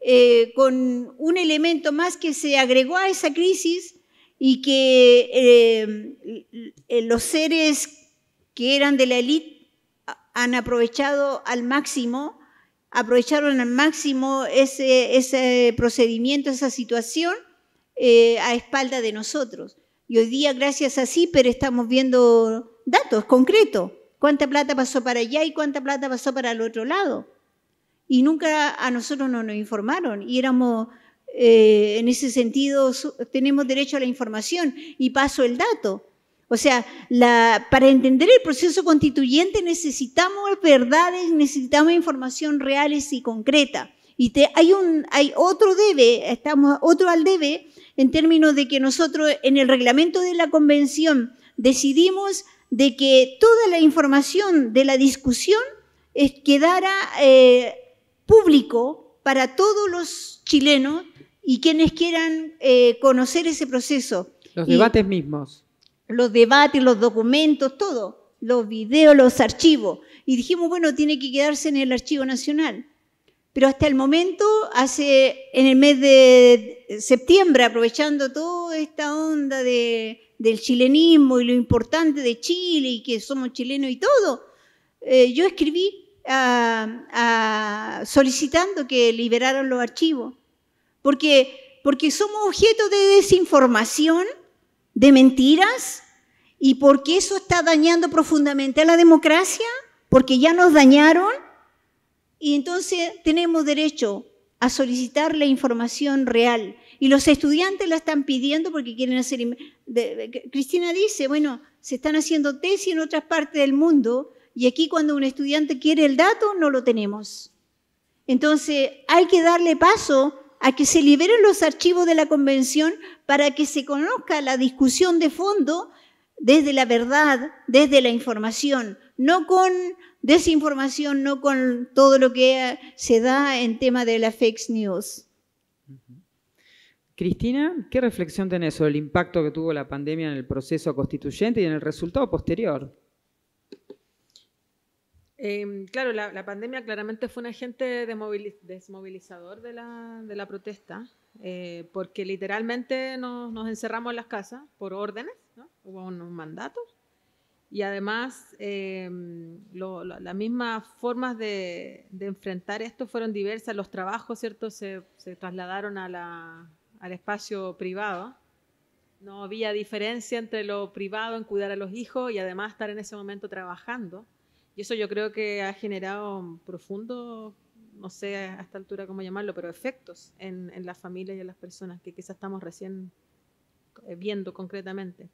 eh, con un elemento más que se agregó a esa crisis y que eh, los seres que eran de la élite han aprovechado al máximo, aprovecharon al máximo ese, procedimiento, esa situación eh, a espalda de nosotros. Y hoy día, gracias a CIPER, estamos viendo datos concretos cuánta plata pasó para allá y cuánta plata pasó para el otro lado. Y nunca a nosotros no nos informaron y éramos, eh, en ese sentido, tenemos derecho a la información y paso el dato. O sea, para entender el proceso constituyente necesitamos verdades, necesitamos información reales y concreta. Y hay, un, hay otro debe, estamos otro al debe, en términos de que nosotros en el reglamento de la convención decidimos de que toda la información de la discusión quedara eh, público para todos los chilenos y quienes quieran eh, conocer ese proceso. Los debates mismos. Los debates, los documentos, todo, los videos, los archivos. Y dijimos, bueno, tiene que quedarse en el Archivo Nacional. Pero hasta el momento, hace en el mes de septiembre, aprovechando toda esta onda de del chilenismo y lo importante de Chile y que somos chilenos y todo, eh, yo escribí ah, ah, solicitando que liberaran los archivos, porque, porque somos objeto de desinformación, de mentiras, y porque eso está dañando profundamente a la democracia, porque ya nos dañaron, y entonces tenemos derecho a solicitar la información real. Y los estudiantes la están pidiendo porque quieren hacer Cristina dice, bueno, se están haciendo tesis en otras partes del mundo y aquí cuando un estudiante quiere el dato no lo tenemos. Entonces hay que darle paso a que se liberen los archivos de la convención para que se conozca la discusión de fondo desde la verdad, desde la información, no con desinformación, no con todo lo que se da en tema de la fake news. Cristina, ¿qué reflexión tenés sobre el impacto que tuvo la pandemia en el proceso constituyente y en el resultado posterior? Em, claro, la, pandemia claramente fue un agente desmovilizador de la, protesta, eh, porque literalmente nos, encerramos en las casas por órdenes, hubo unos mandatos, y además em, las mismas formas de, enfrentar esto fueron diversas, los trabajos, ¿cierto?, se trasladaron a la, al espacio privado. No había diferencia entre lo privado en cuidar a los hijos y además estar en ese momento trabajando. Y eso yo creo que ha generado un profundo, no sé a esta altura cómo llamarlo, pero efectos en, en las familias y en las personas que quizás estamos recién eh, viendo concretamente.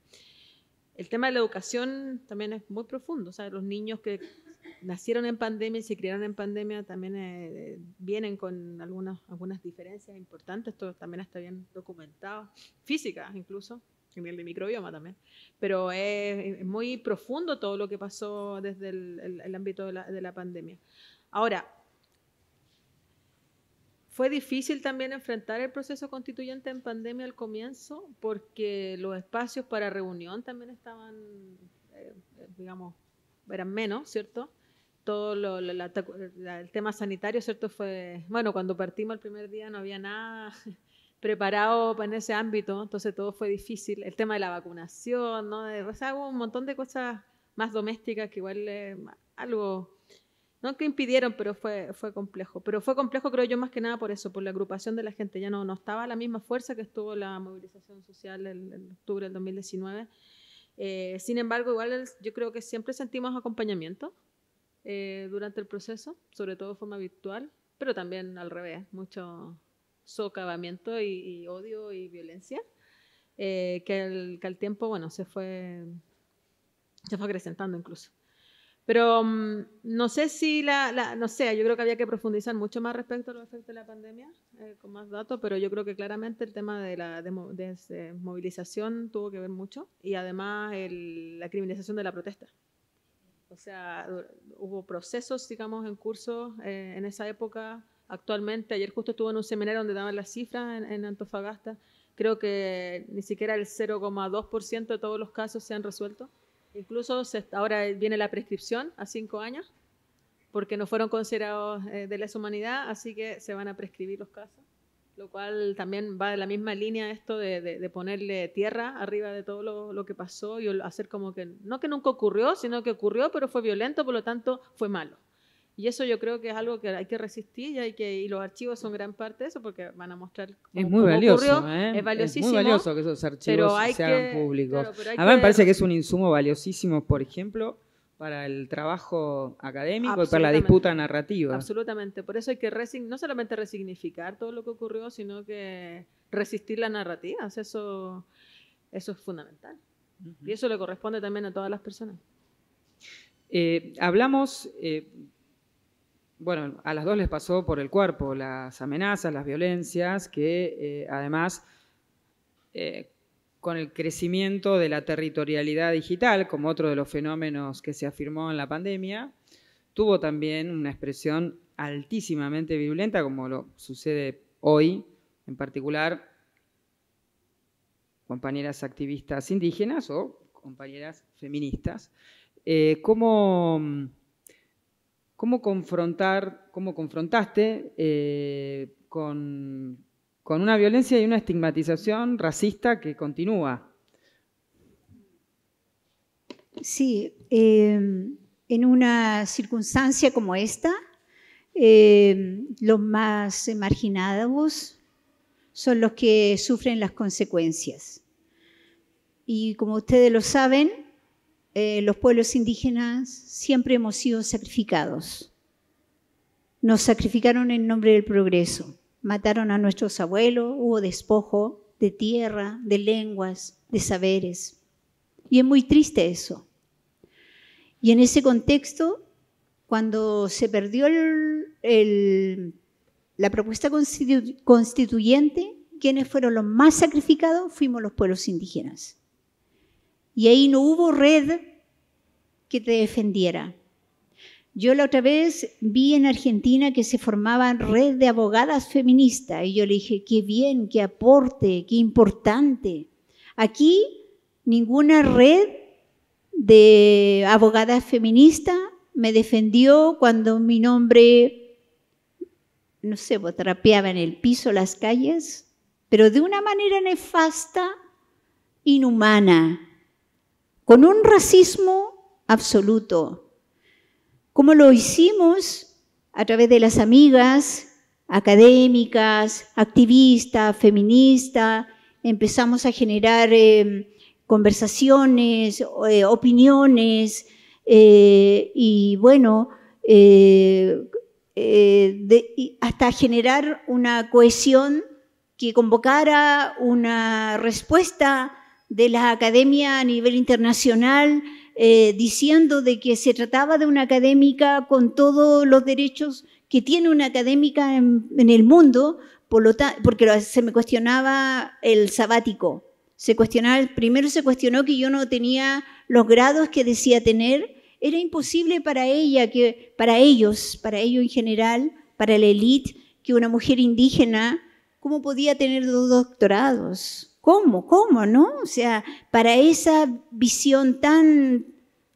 El tema de la educación también es muy profundo. O sea, los niños que nacieron en pandemia y se criaron en pandemia también eh, vienen con algunas, algunas diferencias importantes, esto también está bien documentado, físicas incluso, en el de microbioma también, pero es, muy profundo todo lo que pasó desde el, ámbito de la, pandemia. Ahora, fue difícil también enfrentar el proceso constituyente en pandemia al comienzo porque los espacios para reunión también estaban, eh, eh, digamos, eran menos, ¿cierto? todo el tema sanitario, ¿cierto? Fue, bueno, cuando partimos el primer día no había nada [LAUGHS] preparado en ese ámbito, entonces todo fue difícil. El tema de la vacunación, ¿no? O sea, hubo un montón de cosas más domésticas que igual eh, algo, no que impidieron, pero fue, fue complejo. Pero fue complejo, creo yo, más que nada por eso, por la agrupación de la gente. Ya no, no estaba la misma fuerza que estuvo la movilización social en octubre del 2019. Eh, sin embargo, igual yo creo que siempre sentimos acompañamiento. Eh, durante el proceso, sobre todo de forma virtual, pero también al revés, mucho socavamiento y, odio y violencia, eh, que, el, que al tiempo, bueno, se fue, se fue acrecentando incluso. Pero mm, no sé si la, no sé, yo creo que había que profundizar mucho más respecto a los efectos de la pandemia, eh, con más datos, pero yo creo que claramente el tema de la desmovilización tuvo que ver mucho y además la criminalización de la protesta. O sea, hubo procesos, digamos, en curso eh, en esa época. Actualmente, ayer justo estuve en un seminario donde daban las cifras en, Antofagasta. Creo que ni siquiera el 0,2% de todos los casos se han resuelto. Incluso ahora viene la prescripción a cinco años, porque no fueron considerados eh, de lesa humanidad, así que se van a prescribir los casos lo cual también va de la misma línea esto de, ponerle tierra arriba de todo lo, que pasó y hacer como que, no que nunca ocurrió, sino que ocurrió, pero fue violento, por lo tanto fue malo. Y eso yo creo que es algo que hay que resistir y, que, los archivos son gran parte de eso porque van a mostrar cómo, ¿eh? es muy valioso, Es valiosísimo. muy valioso que esos archivos sean públicos. A mí me parece que es un insumo valiosísimo, por ejemplo, para el trabajo académico y para la disputa narrativa. Absolutamente, por eso hay que no solamente resignificar todo lo que ocurrió, sino que resistir las narrativas, eso, es fundamental. Y eso le corresponde también a todas las personas. Eh, hablamos, eh, bueno, a las dos les pasó por el cuerpo las amenazas, las violencias, que eh, además con el crecimiento de la territorialidad digital, como otro de los fenómenos que se afirmó en la pandemia, tuvo también una expresión altísimamente virulenta, como lo sucede hoy, en particular compañeras activistas indígenas o compañeras feministas. Eh, ¿cómo, confrontar, confrontaste eh, con con una violencia y una estigmatización racista que continúa. Sí, em, en una circunstancia como esta, em, los más marginados son los que sufren las consecuencias. Y como ustedes lo saben, eh, los pueblos indígenas siempre hemos sido sacrificados. Nos sacrificaron en nombre del progreso. Mataron a nuestros abuelos, hubo despojo de tierra, de lenguas, de saberes. Y es muy triste eso. Y en ese contexto, cuando se perdió la propuesta constituyente, quienes fueron los más sacrificados fuimos los pueblos indígenas. Y ahí no hubo red que te defendiera. Yo la otra vez vi en Argentina que se formaban red de abogadas feministas y yo le dije, qué bien, qué aporte, qué importante. Aquí ninguna red de abogadas feministas me defendió cuando mi nombre, no sé, botrapeaba pues, en el piso las calles, pero de una manera nefasta, inhumana, con un racismo absoluto. ¿Cómo lo hicimos a través de las amigas académicas, activistas, feministas, empezamos a generar eh, conversaciones, eh, opiniones eh, y bueno, hasta generar una cohesión que convocara una respuesta de la academia a nivel internacional eh, diciendo de que se trataba de una académica con todos los derechos que tiene una académica en, el mundo, porque se me cuestionaba el sabático. Se primero se cuestionó que yo no tenía los grados que decía tener. Era imposible para ella, que, para ellos, para ellos en general, para la élite, que una mujer indígena, ¿cómo podía tener dos doctorados? ¿Cómo? ¿Cómo? ¿No? O sea, para esa visión tan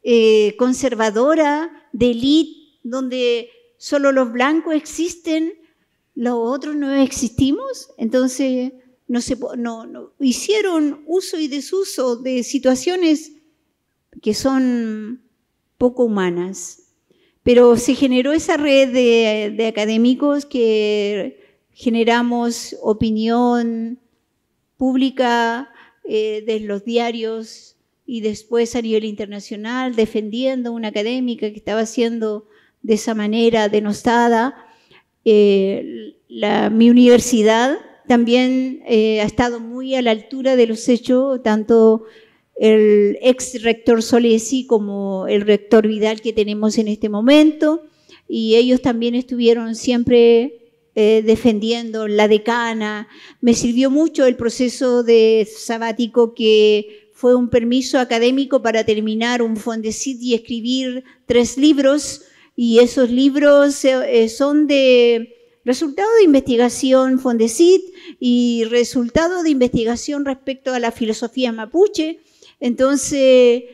eh, conservadora de élite, donde solo los blancos existen, los otros no existimos, entonces no se, hicieron uso y desuso de situaciones que son poco humanas. Pero se generó esa red de académicos que generamos opinión, pública eh, de los diarios y después a nivel internacional, defendiendo una académica que estaba siendo de esa manera denostada. Eh, mi universidad también eh, ha estado muy a la altura de los hechos, tanto el ex rector Solesi como el rector Vidal que tenemos en este momento, y ellos también estuvieron siempre eh, defendiendo, la decana. Me sirvió mucho el proceso de sabático que fue un permiso académico para terminar un fondecit y escribir tres libros y esos libros eh, eh, son de resultado de investigación fondecit y resultado de investigación respecto a la filosofía mapuche. Entonces,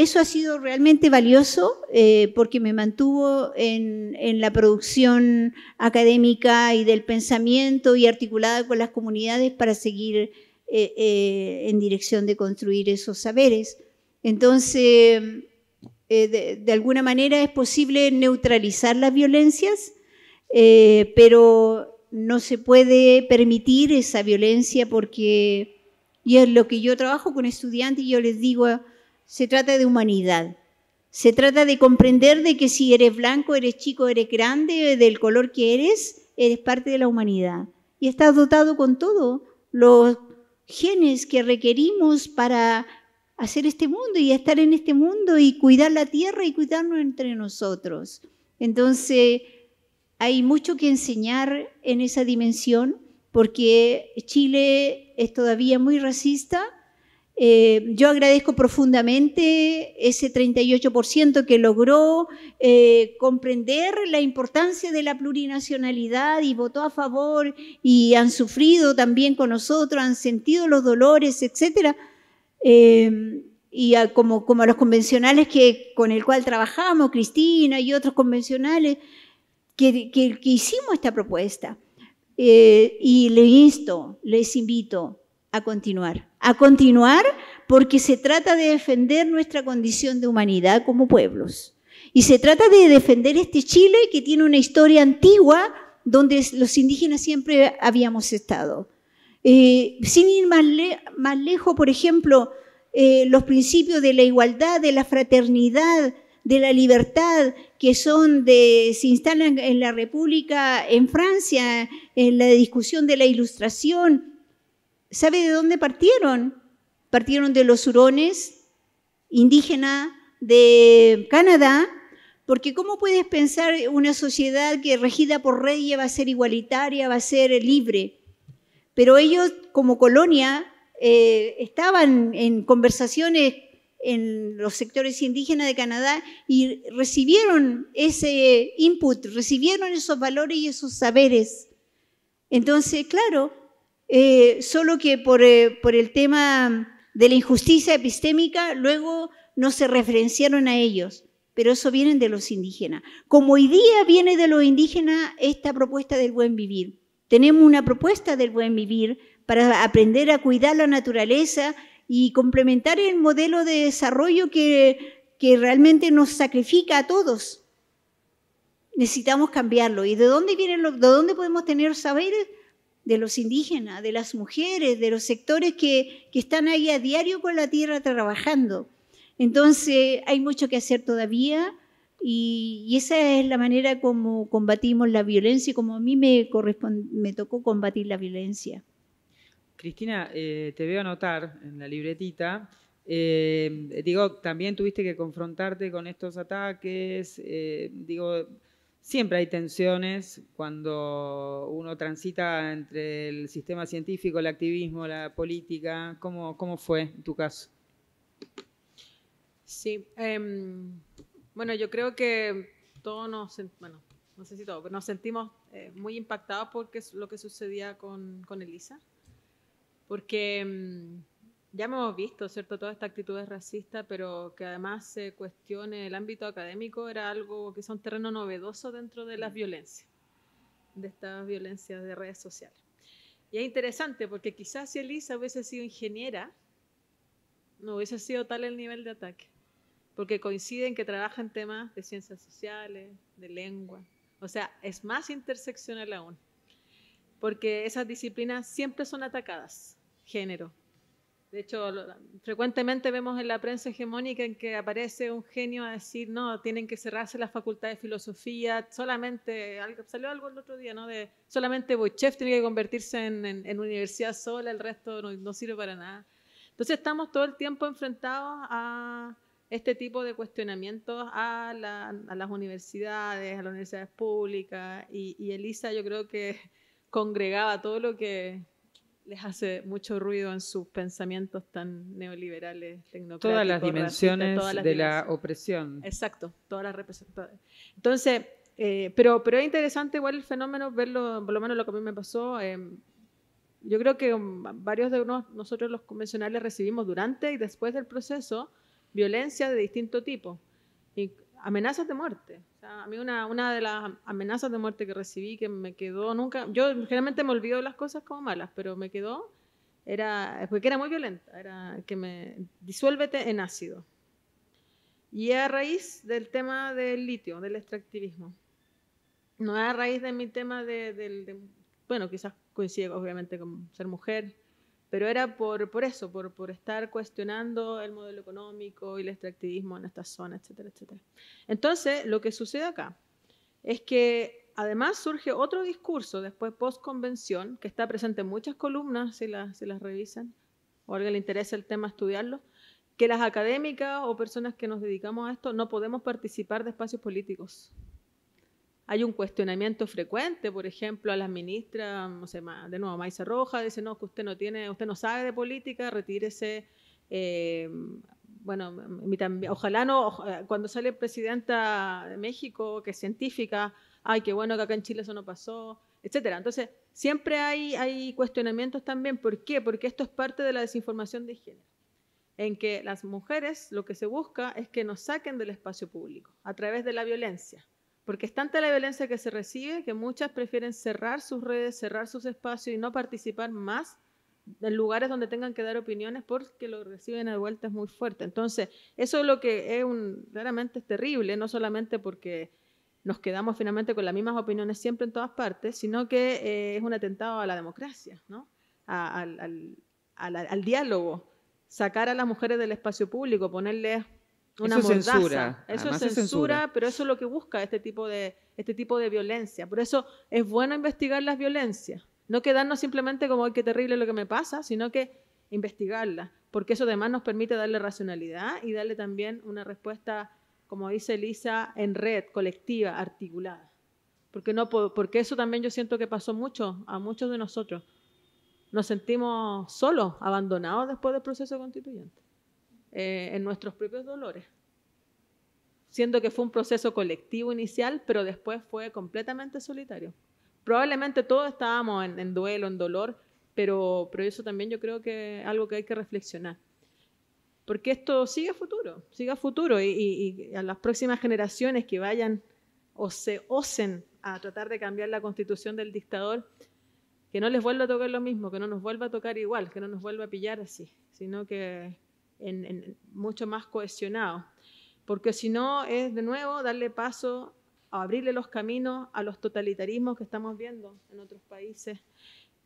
eso ha sido realmente valioso eh, porque me mantuvo en, la producción académica y del pensamiento y articulada con las comunidades para seguir eh, eh, en dirección de construir esos saberes. Entonces, de, alguna manera es posible neutralizar las violencias, pero no se puede permitir esa violencia porque, y es lo que yo trabajo con estudiantes, y yo les digo se trata de humanidad. Se trata de comprender de que si eres blanco, eres chico, eres grande, del color que eres, eres parte de la humanidad. Y estás dotado con todo, los genes que requerimos para hacer este mundo y estar en este mundo y cuidar la tierra y cuidarnos entre nosotros. Entonces, hay mucho que enseñar en esa dimensión porque Chile es todavía muy racista eh, yo agradezco profundamente ese 38% que logró eh, comprender la importancia de la plurinacionalidad y votó a favor y han sufrido también con nosotros, han sentido los dolores, etc. Em, y como, como a los convencionales que, con el cual trabajamos, Cristina y otros convencionales, que, hicimos esta propuesta. Eh, y le insto, les invito a continuar a continuar porque se trata de defender nuestra condición de humanidad como pueblos. Y se trata de defender este Chile que tiene una historia antigua donde los indígenas siempre habíamos estado. Eh, sin ir más, lejos, por ejemplo, eh, los principios de la igualdad, de la fraternidad, de la libertad, que son de, se instalan en la República, en Francia, en la discusión de la Ilustración, ¿Sabe de dónde partieron? Partieron de los hurones, indígena de Canadá, porque ¿cómo puedes pensar una sociedad que regida por reyes va a ser igualitaria, va a ser libre? Pero ellos como colonia eh, estaban en conversaciones en los sectores indígenas de Canadá y recibieron ese input, recibieron esos valores y esos saberes. Entonces, claro, eh, solo que eh, por, el tema de la injusticia epistémica luego no se referenciaron a ellos, pero eso viene de los indígenas. Como hoy día viene de los indígenas esta propuesta del buen vivir. Tenemos una propuesta del buen vivir para aprender a cuidar la naturaleza y complementar el modelo de desarrollo que, realmente nos sacrifica a todos necesitamos cambiarlo. ¿Y de dónde de dónde podemos tener saberes? de los indígenas, de las mujeres, de los sectores que, están ahí a diario con la tierra trabajando. Entonces hay mucho que hacer todavía y, esa es la manera como combatimos la violencia y como a mí me, me tocó combatir la violencia. Cristina, eh, te veo anotar en la libretita. Eh, digo, también tuviste que confrontarte con estos ataques. Eh, digo, Siempre hay tensiones cuando uno transita entre el sistema científico, el activismo, la política. ¿Cómo, cómo fue tu caso? Sí, em, bueno, yo creo que todos nos, no sé si nos sentimos eh, muy impactados porque lo que sucedía con, con Elisa, porque em, ya hemos visto, ¿cierto?, toda esta actitud es racista, pero que además se cuestione el ámbito académico era algo que es un terreno novedoso dentro de las mm. violencias, de estas violencias de redes sociales. Y es interesante porque quizás si Elisa hubiese sido ingeniera, no hubiese sido tal el nivel de ataque, porque coinciden que trabaja en temas de ciencias sociales, de lengua, o sea, es más interseccional aún, porque esas disciplinas siempre son atacadas, género, de hecho, frecuentemente vemos en la prensa hegemónica en que aparece un genio a decir, no, tienen que cerrarse las facultades de filosofía, solamente, algo, salió algo el otro día, ¿no? De solamente Boichev tiene que convertirse en, universidad sola, el resto no, sirve para nada. Entonces estamos todo el tiempo enfrentados a este tipo de cuestionamientos a, las universidades, a las universidades públicas, y, y Elisa yo creo que congregaba todo lo que les hace mucho ruido en sus pensamientos tan neoliberales, tecnocráticos. Todas las dimensiones de la opresión. Exacto, todas las representadas. Entonces, eh, pero, pero es interesante igual el fenómeno, verlo, por lo menos lo que a mí me pasó. Em, yo creo que um, varios de nosotros los convencionales recibimos durante y después del proceso violencia de distinto tipo. Y amenazas de muerte. a mí una, una, de las amenazas de muerte que recibí que me quedó nunca, yo generalmente me olvido de las cosas como malas, pero me quedó, era, que era muy violenta, era que me disuélvete en ácido. Y a raíz del tema del litio, del extractivismo. No a raíz de mi tema de, bueno, quizás coincide obviamente con ser mujer, pero era por, eso, por, estar cuestionando el modelo económico y el extractivismo en esta zona, etcétera, etcétera. Entonces, lo que sucede acá es que además surge otro discurso después post-convención, que está presente en muchas columnas, si si las revisan, o a alguien le interesa el tema estudiarlo, que las académicas o personas que nos dedicamos a esto no podemos participar de espacios políticos. Hay un cuestionamiento frecuente, por ejemplo, a las ministras, de nuevo, Maisa Roja, dice, no, que usted no tiene, usted no sabe de política, retírese. Eh, bueno, ojalá no, eh, cuando sale presidenta de México, que es científica, ay, qué bueno que acá en Chile eso no pasó, etcétera. Entonces, siempre hay, hay cuestionamientos también. ¿Por qué? Porque esto es parte de la desinformación de género, en que las mujeres lo que se busca es que nos saquen del espacio público a través de la violencia. Porque es tanta la violencia que se recibe que muchas prefieren cerrar sus redes, cerrar sus espacios y no participar más en lugares donde tengan que dar opiniones porque lo reciben vuelta es muy fuerte. Entonces, eso es lo que es realmente es terrible, no solamente porque nos quedamos finalmente con las mismas opiniones siempre en todas partes, sino que eh, es un atentado a la democracia, al, al diálogo, sacar a las mujeres del espacio público, ponerles una eso Censura. Eso es censura, pero eso es lo que busca este tipo, de, este tipo de violencia. Por eso es bueno investigar las violencias. No quedarnos simplemente como, ay, qué terrible lo que me pasa, sino que investigarlas. Porque eso además nos permite darle racionalidad y darle también una respuesta, como dice Elisa, en red, colectiva, articulada. Porque, no, porque eso también yo siento que pasó mucho a muchos de nosotros. Nos sentimos solos, abandonados después del proceso constituyente. Eh, en nuestros propios dolores. Siendo que fue un proceso colectivo inicial, pero después fue completamente solitario. Probablemente todos estábamos en, duelo, en dolor, pero, pero eso también yo creo que es algo que hay que reflexionar. Porque esto sigue futuro, sigue futuro y a las próximas generaciones que vayan o se osen a tratar de cambiar la constitución del dictador, que no les vuelva a tocar lo mismo, que no nos vuelva a tocar igual, que no nos vuelva a pillar así, sino que, en, mucho más cohesionado, porque si no es de nuevo darle paso a abrirle los caminos a los totalitarismos que estamos viendo en otros países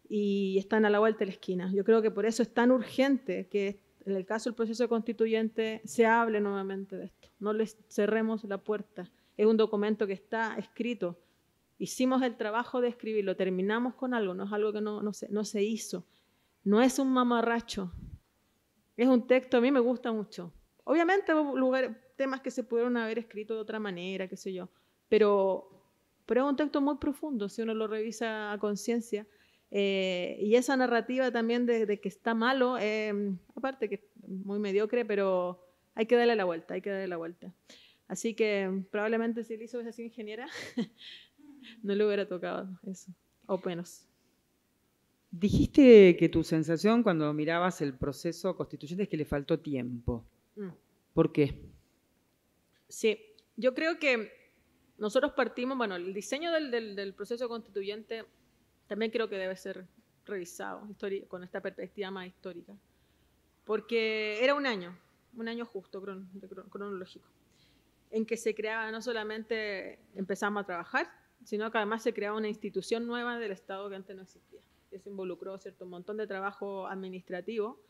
y están a la vuelta de la esquina. Yo creo que por eso es tan urgente que en el caso del proceso constituyente se hable nuevamente de esto, no le cerremos la puerta. Es un documento que está escrito, hicimos el trabajo de escribirlo, terminamos con algo, no es algo que no se hizo, no es un mamarracho, es un texto, a mí me gusta mucho. Obviamente lugar, temas que se pudieron haber escrito de otra manera, qué sé yo, pero, pero es un texto muy profundo si uno lo revisa a conciencia. Eh, y esa narrativa también de, que está malo, em, aparte que es muy mediocre, pero hay que darle la vuelta, hay que darle la vuelta. Así que probablemente si él hubiese sido ingeniera, [LAUGHS] no le hubiera tocado eso, o menos. Dijiste que tu sensación cuando mirabas el proceso constituyente es que le faltó tiempo. Mm. ¿Por qué? Sí, yo creo que nosotros partimos, bueno, el diseño del, proceso constituyente también creo que debe ser revisado con esta perspectiva más histórica, porque era un año, un año justo cronológico, en que se creaba, no solamente empezamos a trabajar, sino que además se creaba una institución nueva del Estado que antes no existía eso involucró cierto un montón de trabajo administrativo,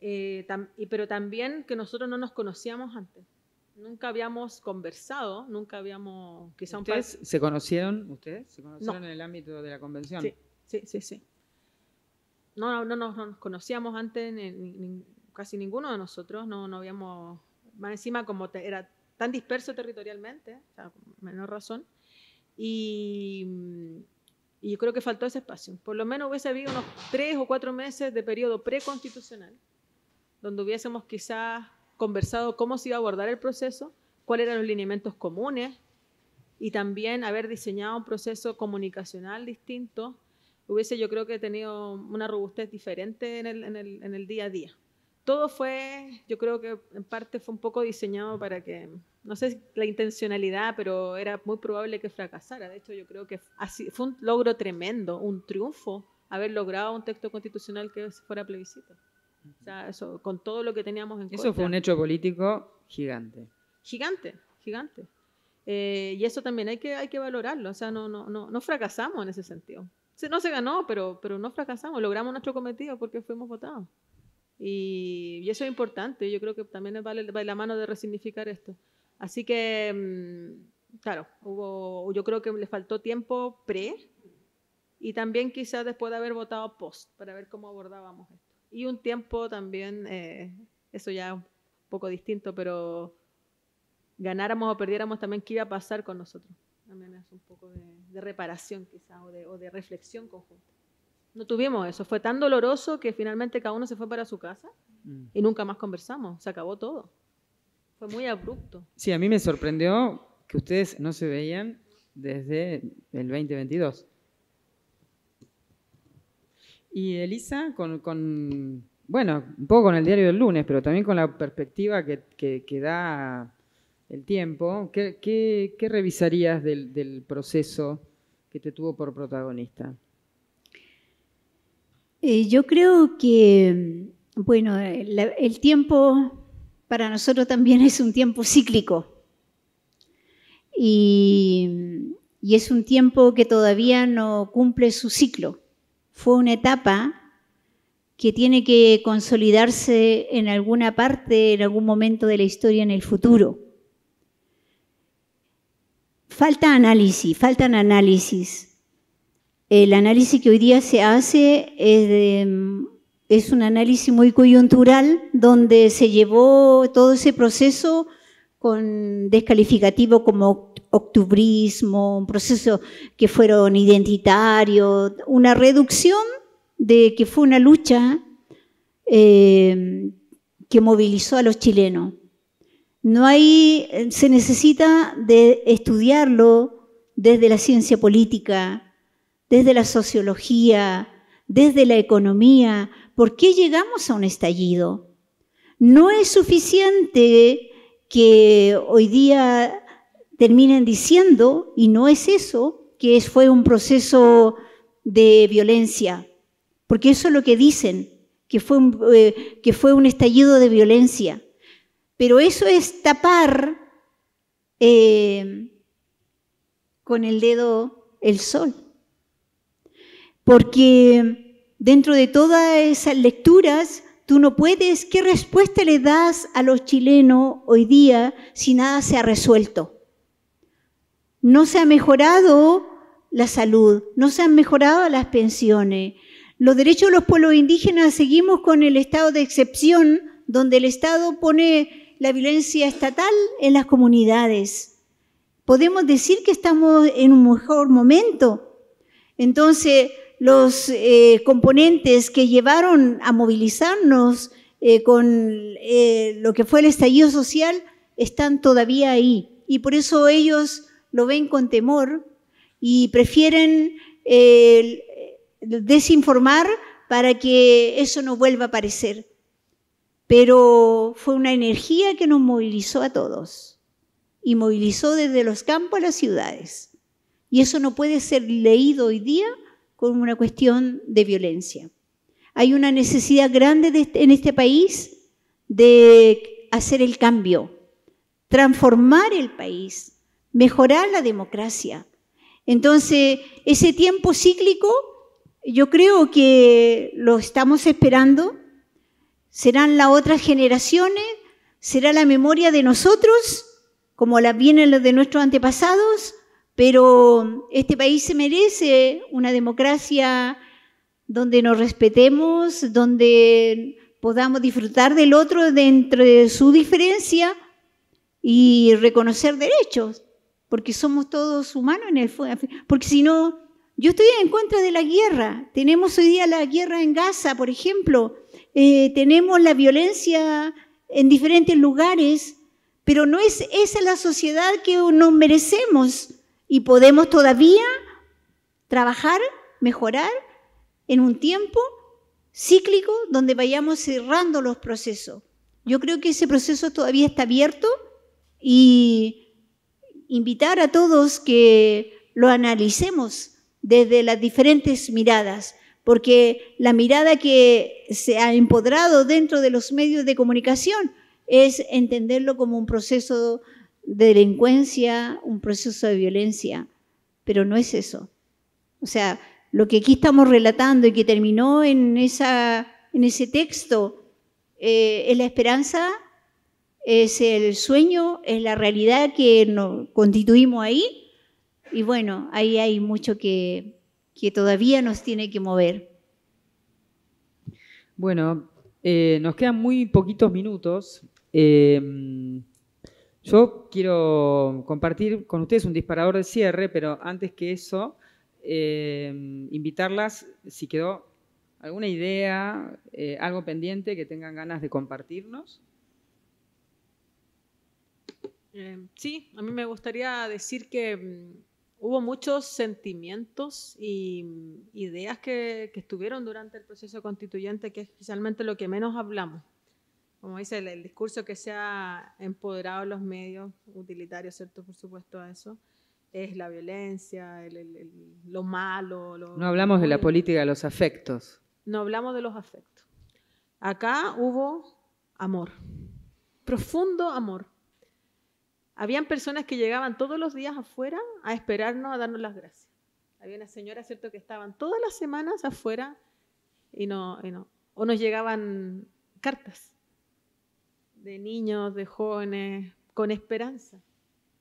eh, pero también que nosotros no nos conocíamos antes. Nunca habíamos conversado, nunca habíamos ¿Ustedes se conocieron? ¿Ustedes se conocieron en el ámbito de la convención? Sí, sí, sí. No, no, no, nos conocíamos antes, casi ninguno de nosotros, no, habíamos, más encima como era tan disperso territorialmente, o sea, menor razón, y, y yo creo que faltó ese espacio. Por lo menos hubiese habido unos tres o cuatro meses de periodo preconstitucional, donde hubiésemos quizás conversado cómo se iba a abordar el proceso, cuáles eran los lineamientos comunes y también haber diseñado un proceso comunicacional distinto, hubiese yo creo que tenido una robustez diferente en el, en el día a día. Todo fue, yo creo que en parte fue un poco diseñado para que no sé la intencionalidad, pero era muy probable que fracasara. De hecho, yo creo que así, fue un logro tremendo, un triunfo, haber logrado un texto constitucional que fuera plebiscito. O sea, eso, con todo lo que teníamos en eso Eso fue un hecho político gigante. Gigante, gigante. Eh, y eso también hay que, hay que valorarlo. O sea, no, no, no, no fracasamos en ese sentido. No se ganó, pero, pero no fracasamos. Logramos nuestro cometido porque fuimos votados. Y, eso es importante. Yo creo que también va la mano de resignificar esto. Así que, mm, claro, hubo, yo creo que le faltó tiempo pre y también quizás después de haber votado post para ver cómo abordábamos esto. Y un tiempo también, eh, eso ya un poco distinto, pero ganáramos o perdiéramos también qué iba a pasar con nosotros. También es un poco de, reparación quizás o de, reflexión conjunta. No tuvimos eso, fue tan doloroso que finalmente cada uno se fue para su casa mm. y nunca más conversamos, se acabó todo. Fue muy abrupto. Sí, a mí me sorprendió que ustedes no se veían desde el 2022. Y Elisa, con, bueno, un poco con el diario del lunes, pero también con la perspectiva que, da el tiempo, ¿qué, revisarías del, proceso que te tuvo por protagonista? Eh, yo creo que, bueno, el tiempo para nosotros también es un tiempo cíclico. Y, es un tiempo que todavía no cumple su ciclo. Fue una etapa que tiene que consolidarse en alguna parte, en algún momento de la historia, en el futuro. Falta análisis, faltan análisis. El análisis que hoy día se hace es de es un análisis muy coyuntural donde se llevó todo ese proceso con descalificativo como octubrismo, un proceso que fueron identitario, una reducción de que fue una lucha eh, que movilizó a los chilenos. No hay, se necesita de estudiarlo desde la ciencia política, desde la sociología, desde la economía, ¿Por qué llegamos a un estallido? No es suficiente que hoy día terminen diciendo, y no es eso, que fue un proceso de violencia, porque eso es lo que dicen, que fue un, eh, que fue un estallido de violencia. Pero eso es tapar eh, con el dedo el sol, porque Dentro de todas esas lecturas, tú no puedes, ¿qué respuesta le das a los chilenos hoy día si nada se ha resuelto? No se ha mejorado la salud, no se han mejorado las pensiones. Los derechos de los pueblos indígenas seguimos con el estado de excepción, donde el Estado pone la violencia estatal en las comunidades. Podemos decir que estamos en un mejor momento. Entonces, los eh, componentes que llevaron a movilizarnos eh, con eh, lo que fue el estallido social están todavía ahí. Y por eso ellos lo ven con temor y prefieren desinformar para que eso no vuelva a aparecer. Pero fue una energía que nos movilizó a todos y movilizó desde los campos a las ciudades. Y eso no puede ser leído hoy día con una cuestión de violencia. Hay una necesidad grande este, en este país de hacer el cambio, transformar el país, mejorar la democracia. Entonces, ese tiempo cíclico yo creo que lo estamos esperando. Serán las otras generaciones, será la memoria de nosotros, como la viene de nuestros antepasados, pero este país se merece una democracia donde nos respetemos, donde podamos disfrutar del otro dentro de su diferencia y reconocer derechos, porque somos todos humanos en el fondo. Porque si no, yo estoy en contra de la guerra. Tenemos hoy día la guerra en Gaza, por ejemplo. Eh, tenemos la violencia en diferentes lugares, pero no es esa la sociedad que nos merecemos y podemos todavía trabajar, mejorar en un tiempo cíclico donde vayamos cerrando los procesos. Yo creo que ese proceso todavía está abierto y invitar a todos que lo analicemos desde las diferentes miradas, porque la mirada que se ha empodrado dentro de los medios de comunicación es entenderlo como un proceso delincuencia, un proceso de violencia, pero no es eso. O sea, lo que aquí estamos relatando y que terminó en, esa, en ese texto eh, es la esperanza, es el sueño, es la realidad que nos constituimos ahí. Y bueno, ahí hay mucho que, todavía nos tiene que mover. Bueno, eh, nos quedan muy poquitos minutos. Eh, yo quiero compartir con ustedes un disparador de cierre, pero antes que eso, eh, invitarlas, si quedó alguna idea, eh, algo pendiente que tengan ganas de compartirnos. Eh, sí, a mí me gustaría decir que mm, hubo muchos sentimientos y mm, ideas que, que estuvieron durante el proceso constituyente, que es especialmente lo que menos hablamos como dice, el, discurso que se ha empoderado los medios utilitarios, ¿cierto? Por supuesto, a eso, es la violencia, lo malo. no hablamos de la política de los afectos. No hablamos de los afectos. Acá hubo amor, profundo amor. Habían personas que llegaban todos los días afuera a esperarnos, a darnos las gracias. Había una señora, ¿cierto?, que estaban todas las semanas afuera y no, y no. o nos llegaban cartas de niños, de jóvenes, con esperanza.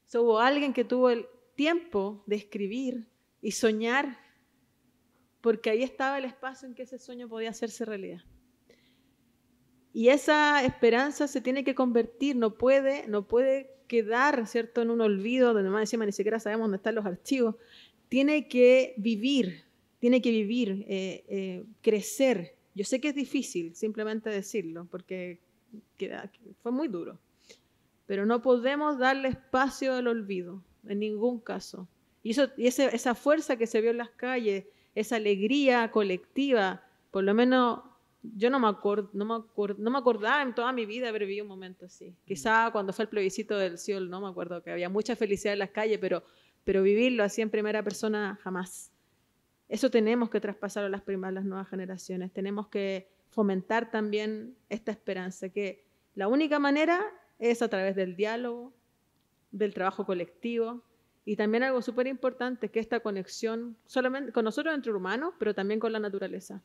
sea, hubo alguien que tuvo el tiempo de escribir y soñar, porque ahí estaba el espacio en que ese sueño podía hacerse realidad. Y esa esperanza se tiene que convertir, no puede, no puede quedar, ¿cierto?, en un olvido, donde más encima ni siquiera sabemos dónde están los archivos. Tiene que vivir, tiene que vivir, eh, eh, crecer. Yo sé que es difícil simplemente decirlo, porque fue muy duro. Pero no podemos darle espacio al olvido, en ningún caso. Y, eso, y esa fuerza que se vio en las calles, esa alegría colectiva, por lo menos yo no me, acuerdo no, me acuerdo no me acordaba en toda mi vida haber vivido un momento así. Mm. Quizá cuando fue el plebiscito del Cielo, no me acuerdo que había mucha felicidad en las calles, pero, pero vivirlo así en primera persona jamás. Eso tenemos que traspasarlo a las nuevas generaciones. Tenemos que fomentar también esta esperanza, que la única manera es a través del diálogo, del trabajo colectivo y también algo súper importante, que esta conexión solamente con nosotros entre humanos, pero también con la naturaleza.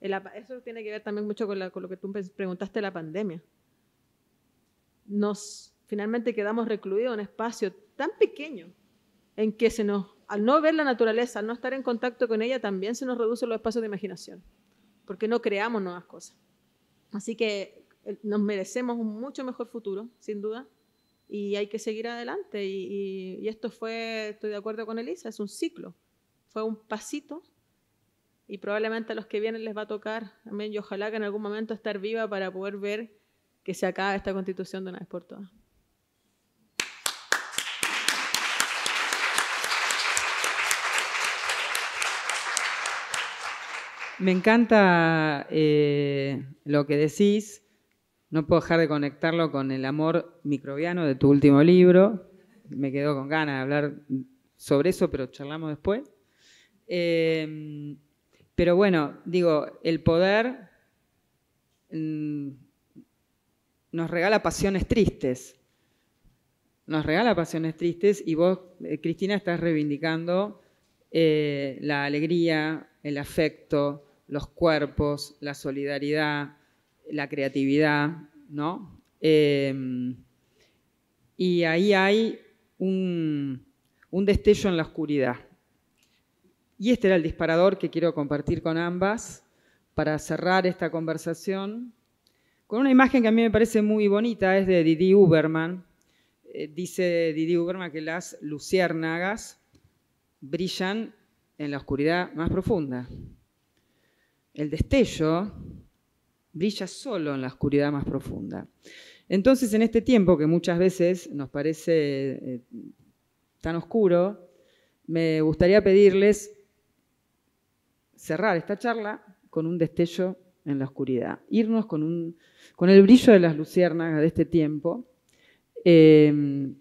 eso tiene que ver también mucho con, lo que tú preguntaste, la pandemia. Nos finalmente quedamos recluidos en un espacio tan pequeño en que se nos, al no ver la naturaleza, al no estar en contacto con ella, también se nos reduce los espacios de imaginación porque no creamos nuevas cosas. Así que eh, nos merecemos un mucho mejor futuro, sin duda, y hay que seguir adelante. Y, esto fue, estoy de acuerdo con Elisa, es un ciclo, fue un pasito y probablemente a los que vienen les va a tocar también y ojalá que en algún momento estar viva para poder ver que se acaba esta constitución de una vez por todas. Me encanta eh, lo que decís. No puedo dejar de conectarlo con el amor microbiano de tu último libro. Me quedo con ganas de hablar sobre eso, pero charlamos después. Em, pero bueno, digo, el poder mm, nos regala pasiones tristes. Nos regala pasiones tristes y vos, eh, Cristina, estás reivindicando eh, la alegría, el afecto, los cuerpos, la solidaridad, la creatividad, ¿no? Eh, y ahí hay un, destello en la oscuridad. Y este era el disparador que quiero compartir con ambas para cerrar esta conversación con una imagen que a mí me parece muy bonita, es de Didi Uberman. Eh, dice Didi Uberman que las luciérnagas brillan en la oscuridad más profunda el destello brilla solo en la oscuridad más profunda. Entonces, en este tiempo que muchas veces nos parece eh, tan oscuro, me gustaría pedirles cerrar esta charla con un destello en la oscuridad, irnos con, un, con el brillo de las luciernas de este tiempo. Em,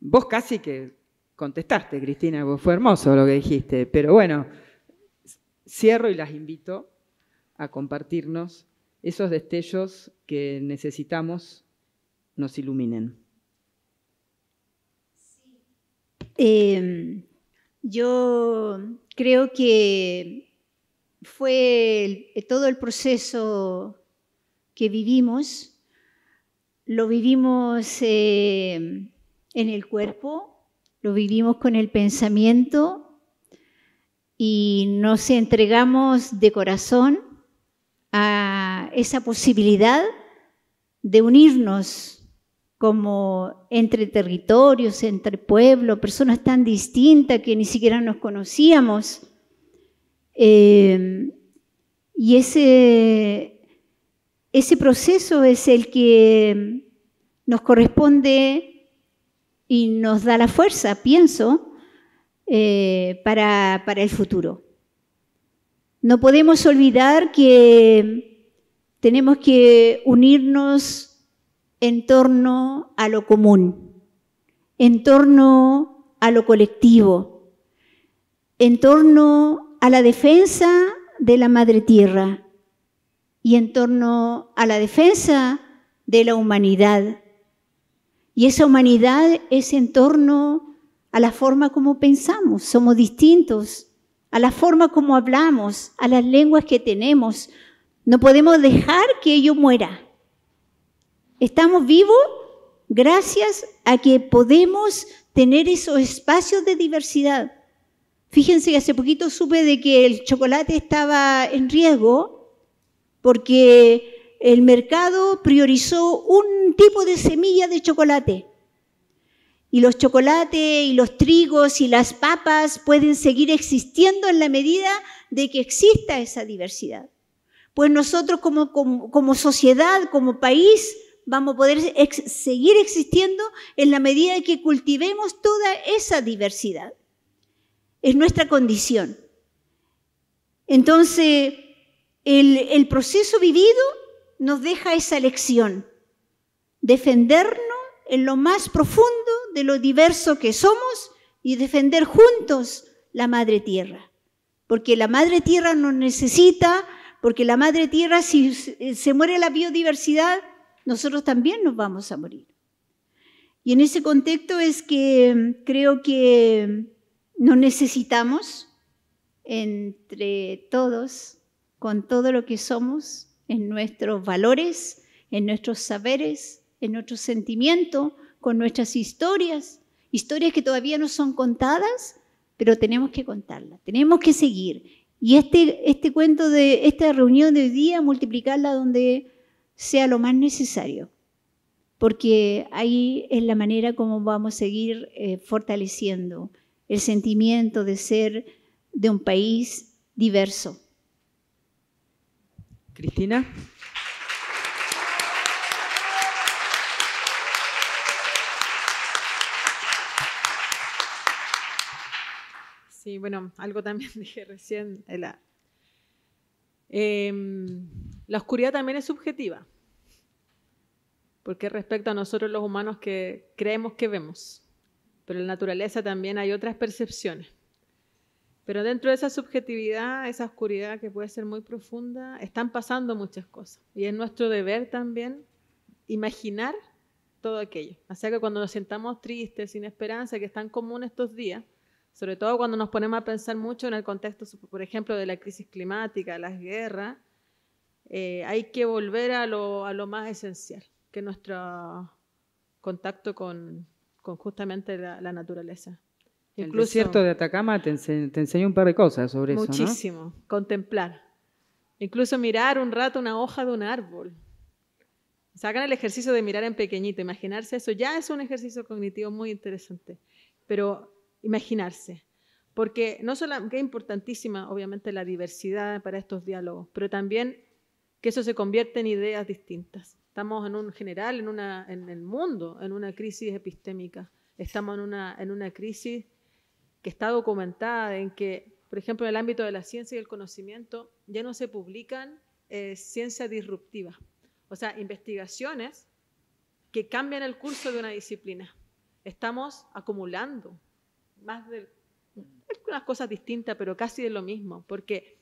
vos casi que contestaste, Cristina, fue hermoso lo que dijiste, pero bueno, cierro y las invito a compartirnos esos destellos que necesitamos nos iluminen. Em, yo creo que fue eh, todo el proceso que vivimos, lo vivimos eh, en el cuerpo, lo vivimos con el pensamiento, y nos entregamos de corazón a esa posibilidad de unirnos como entre territorios, entre pueblos, personas tan distintas que ni siquiera nos conocíamos. Eh, y ese, ese proceso es el que nos corresponde y nos da la fuerza, pienso, eh, para, para el futuro. No podemos olvidar que tenemos que unirnos en torno a lo común, en torno a lo colectivo, en torno a la defensa de la madre tierra y en torno a la defensa de la humanidad. Y esa humanidad es en torno a la forma como pensamos, somos distintos, a la forma como hablamos, a las lenguas que tenemos. No podemos dejar que ello muera. Estamos vivos gracias a que podemos tener esos espacios de diversidad. Fíjense que hace poquito supe de que el chocolate estaba en riesgo porque el mercado priorizó un tipo de semilla de chocolate y los chocolates y los trigos y las papas pueden seguir existiendo en la medida de que exista esa diversidad. Pues nosotros como, sociedad, como país, vamos a poder seguir existiendo en la medida de que cultivemos toda esa diversidad. Es nuestra condición. Entonces, el, el proceso vivido nos deja esa lección, defendernos en lo más profundo de lo diverso que somos y defender juntos la madre tierra. Porque la madre tierra nos necesita, porque la madre tierra, si se muere la biodiversidad, nosotros también nos vamos a morir. Y en ese contexto es que mm, creo que mm, nos necesitamos entre todos, con todo lo que somos, en nuestros valores, en nuestros saberes, en nuestro sentimiento, con nuestras historias, historias que todavía no son contadas, pero tenemos que contarlas, tenemos que seguir. Y este, este cuento de esta reunión de hoy día, multiplicarla donde sea lo más necesario, porque ahí es la manera como vamos a seguir eh, fortaleciendo el sentimiento de ser de un país diverso. Cristina. sí, bueno, algo también [LAUGHS] dije recién. Em, la, oscuridad también es subjetiva, porque respecto a nosotros los humanos que creemos que vemos, pero en la naturaleza también hay otras percepciones. Pero dentro de esa subjetividad, esa oscuridad que puede ser muy profunda, están pasando muchas cosas. Y es nuestro deber también imaginar todo aquello. O sea que cuando nos sentamos tristes, sin esperanza, que es tan común estos días, sobre todo cuando nos ponemos a pensar mucho en el contexto, por ejemplo, de la crisis climática, las guerras, eh, hay que volver a lo, más esencial, que es nuestro contacto con, justamente la, naturaleza. El Incluso, cierto de Atacama te, enseñó un par de cosas sobre muchísimo, eso. Muchísimo, contemplar. Incluso mirar un rato una hoja de un árbol. Sacan el ejercicio de mirar en pequeñito, imaginarse eso, ya es un ejercicio cognitivo muy interesante. Pero imaginarse. Porque no solo es importantísima, obviamente, la diversidad para estos diálogos, pero también que eso se convierte en ideas distintas. Estamos en un general, en, una, en el mundo, en una crisis epistémica. Estamos en una, en una crisis que está documentada, en que, por ejemplo, en el ámbito de la ciencia y el conocimiento, ya no se publican ciencia eh, ciencias disruptivas, o sea, investigaciones que cambian el curso de una disciplina. Estamos acumulando más de unas cosas distintas, pero casi de lo mismo, porque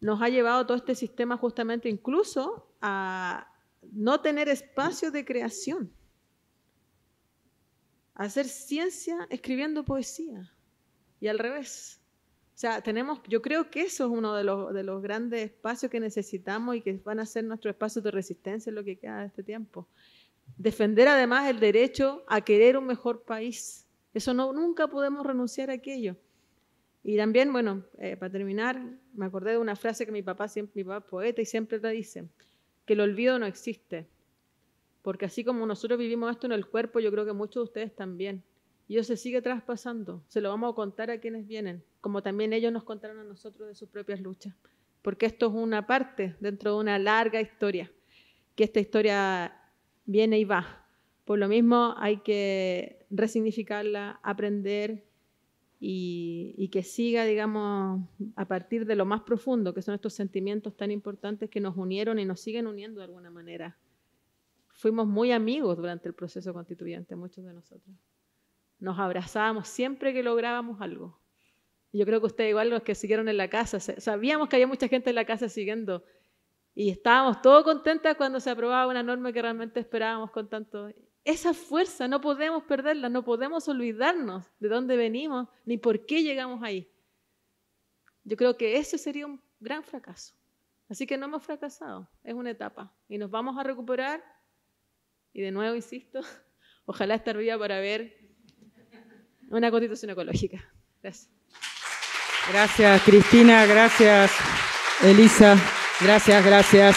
nos ha llevado todo este sistema justamente incluso a no tener espacio de creación, a hacer ciencia escribiendo poesía y al revés. O sea, tenemos, yo creo que eso es uno de los, grandes espacios que necesitamos y que van a ser nuestros espacios de resistencia en lo que queda de este tiempo. Defender además el derecho a querer un mejor país eso no, nunca podemos renunciar a aquello. Y también, bueno, eh, para terminar, me acordé de una frase que mi papá, siempre, mi papá poeta y siempre la dice, que el olvido no existe. Porque así como nosotros vivimos esto en el cuerpo, yo creo que muchos de ustedes también. Y eso se sigue traspasando. Se lo vamos a contar a quienes vienen, como también ellos nos contaron a nosotros de sus propias luchas. Porque esto es una parte dentro de una larga historia, que esta historia viene y va. Por lo mismo hay que resignificarla, aprender y, que siga, digamos, a partir de lo más profundo, que son estos sentimientos tan importantes que nos unieron y nos siguen uniendo de alguna manera. Fuimos muy amigos durante el proceso constituyente, muchos de nosotros. Nos abrazábamos siempre que lográbamos algo. Yo creo que ustedes igual los que siguieron en la casa, sabíamos que había mucha gente en la casa siguiendo y estábamos todos contentos cuando se aprobaba una norma que realmente esperábamos con tanto esa fuerza no podemos perderla, no podemos olvidarnos de dónde venimos ni por qué llegamos ahí. Yo creo que eso sería un gran fracaso. Así que no hemos fracasado, es una etapa y nos vamos a recuperar. Y de nuevo, insisto, [LAUGHS] ojalá estar viva para ver una constitución ecológica. Gracias. Gracias, Cristina, gracias, Elisa, gracias, gracias.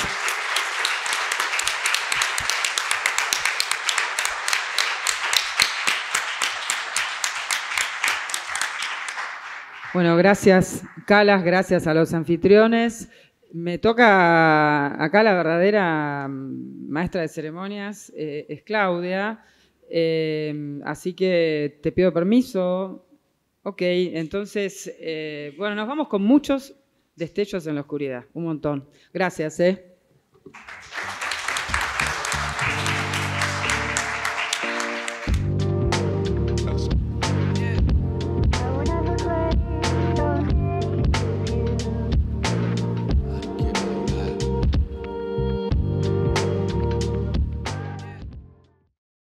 Bueno, gracias Calas, gracias a los anfitriones. Me toca acá la verdadera mm, maestra de ceremonias, eh, es Claudia, eh, así que te pido permiso. Ok, entonces, eh, bueno, nos vamos con muchos destellos en la oscuridad, un montón. Gracias, ¿eh?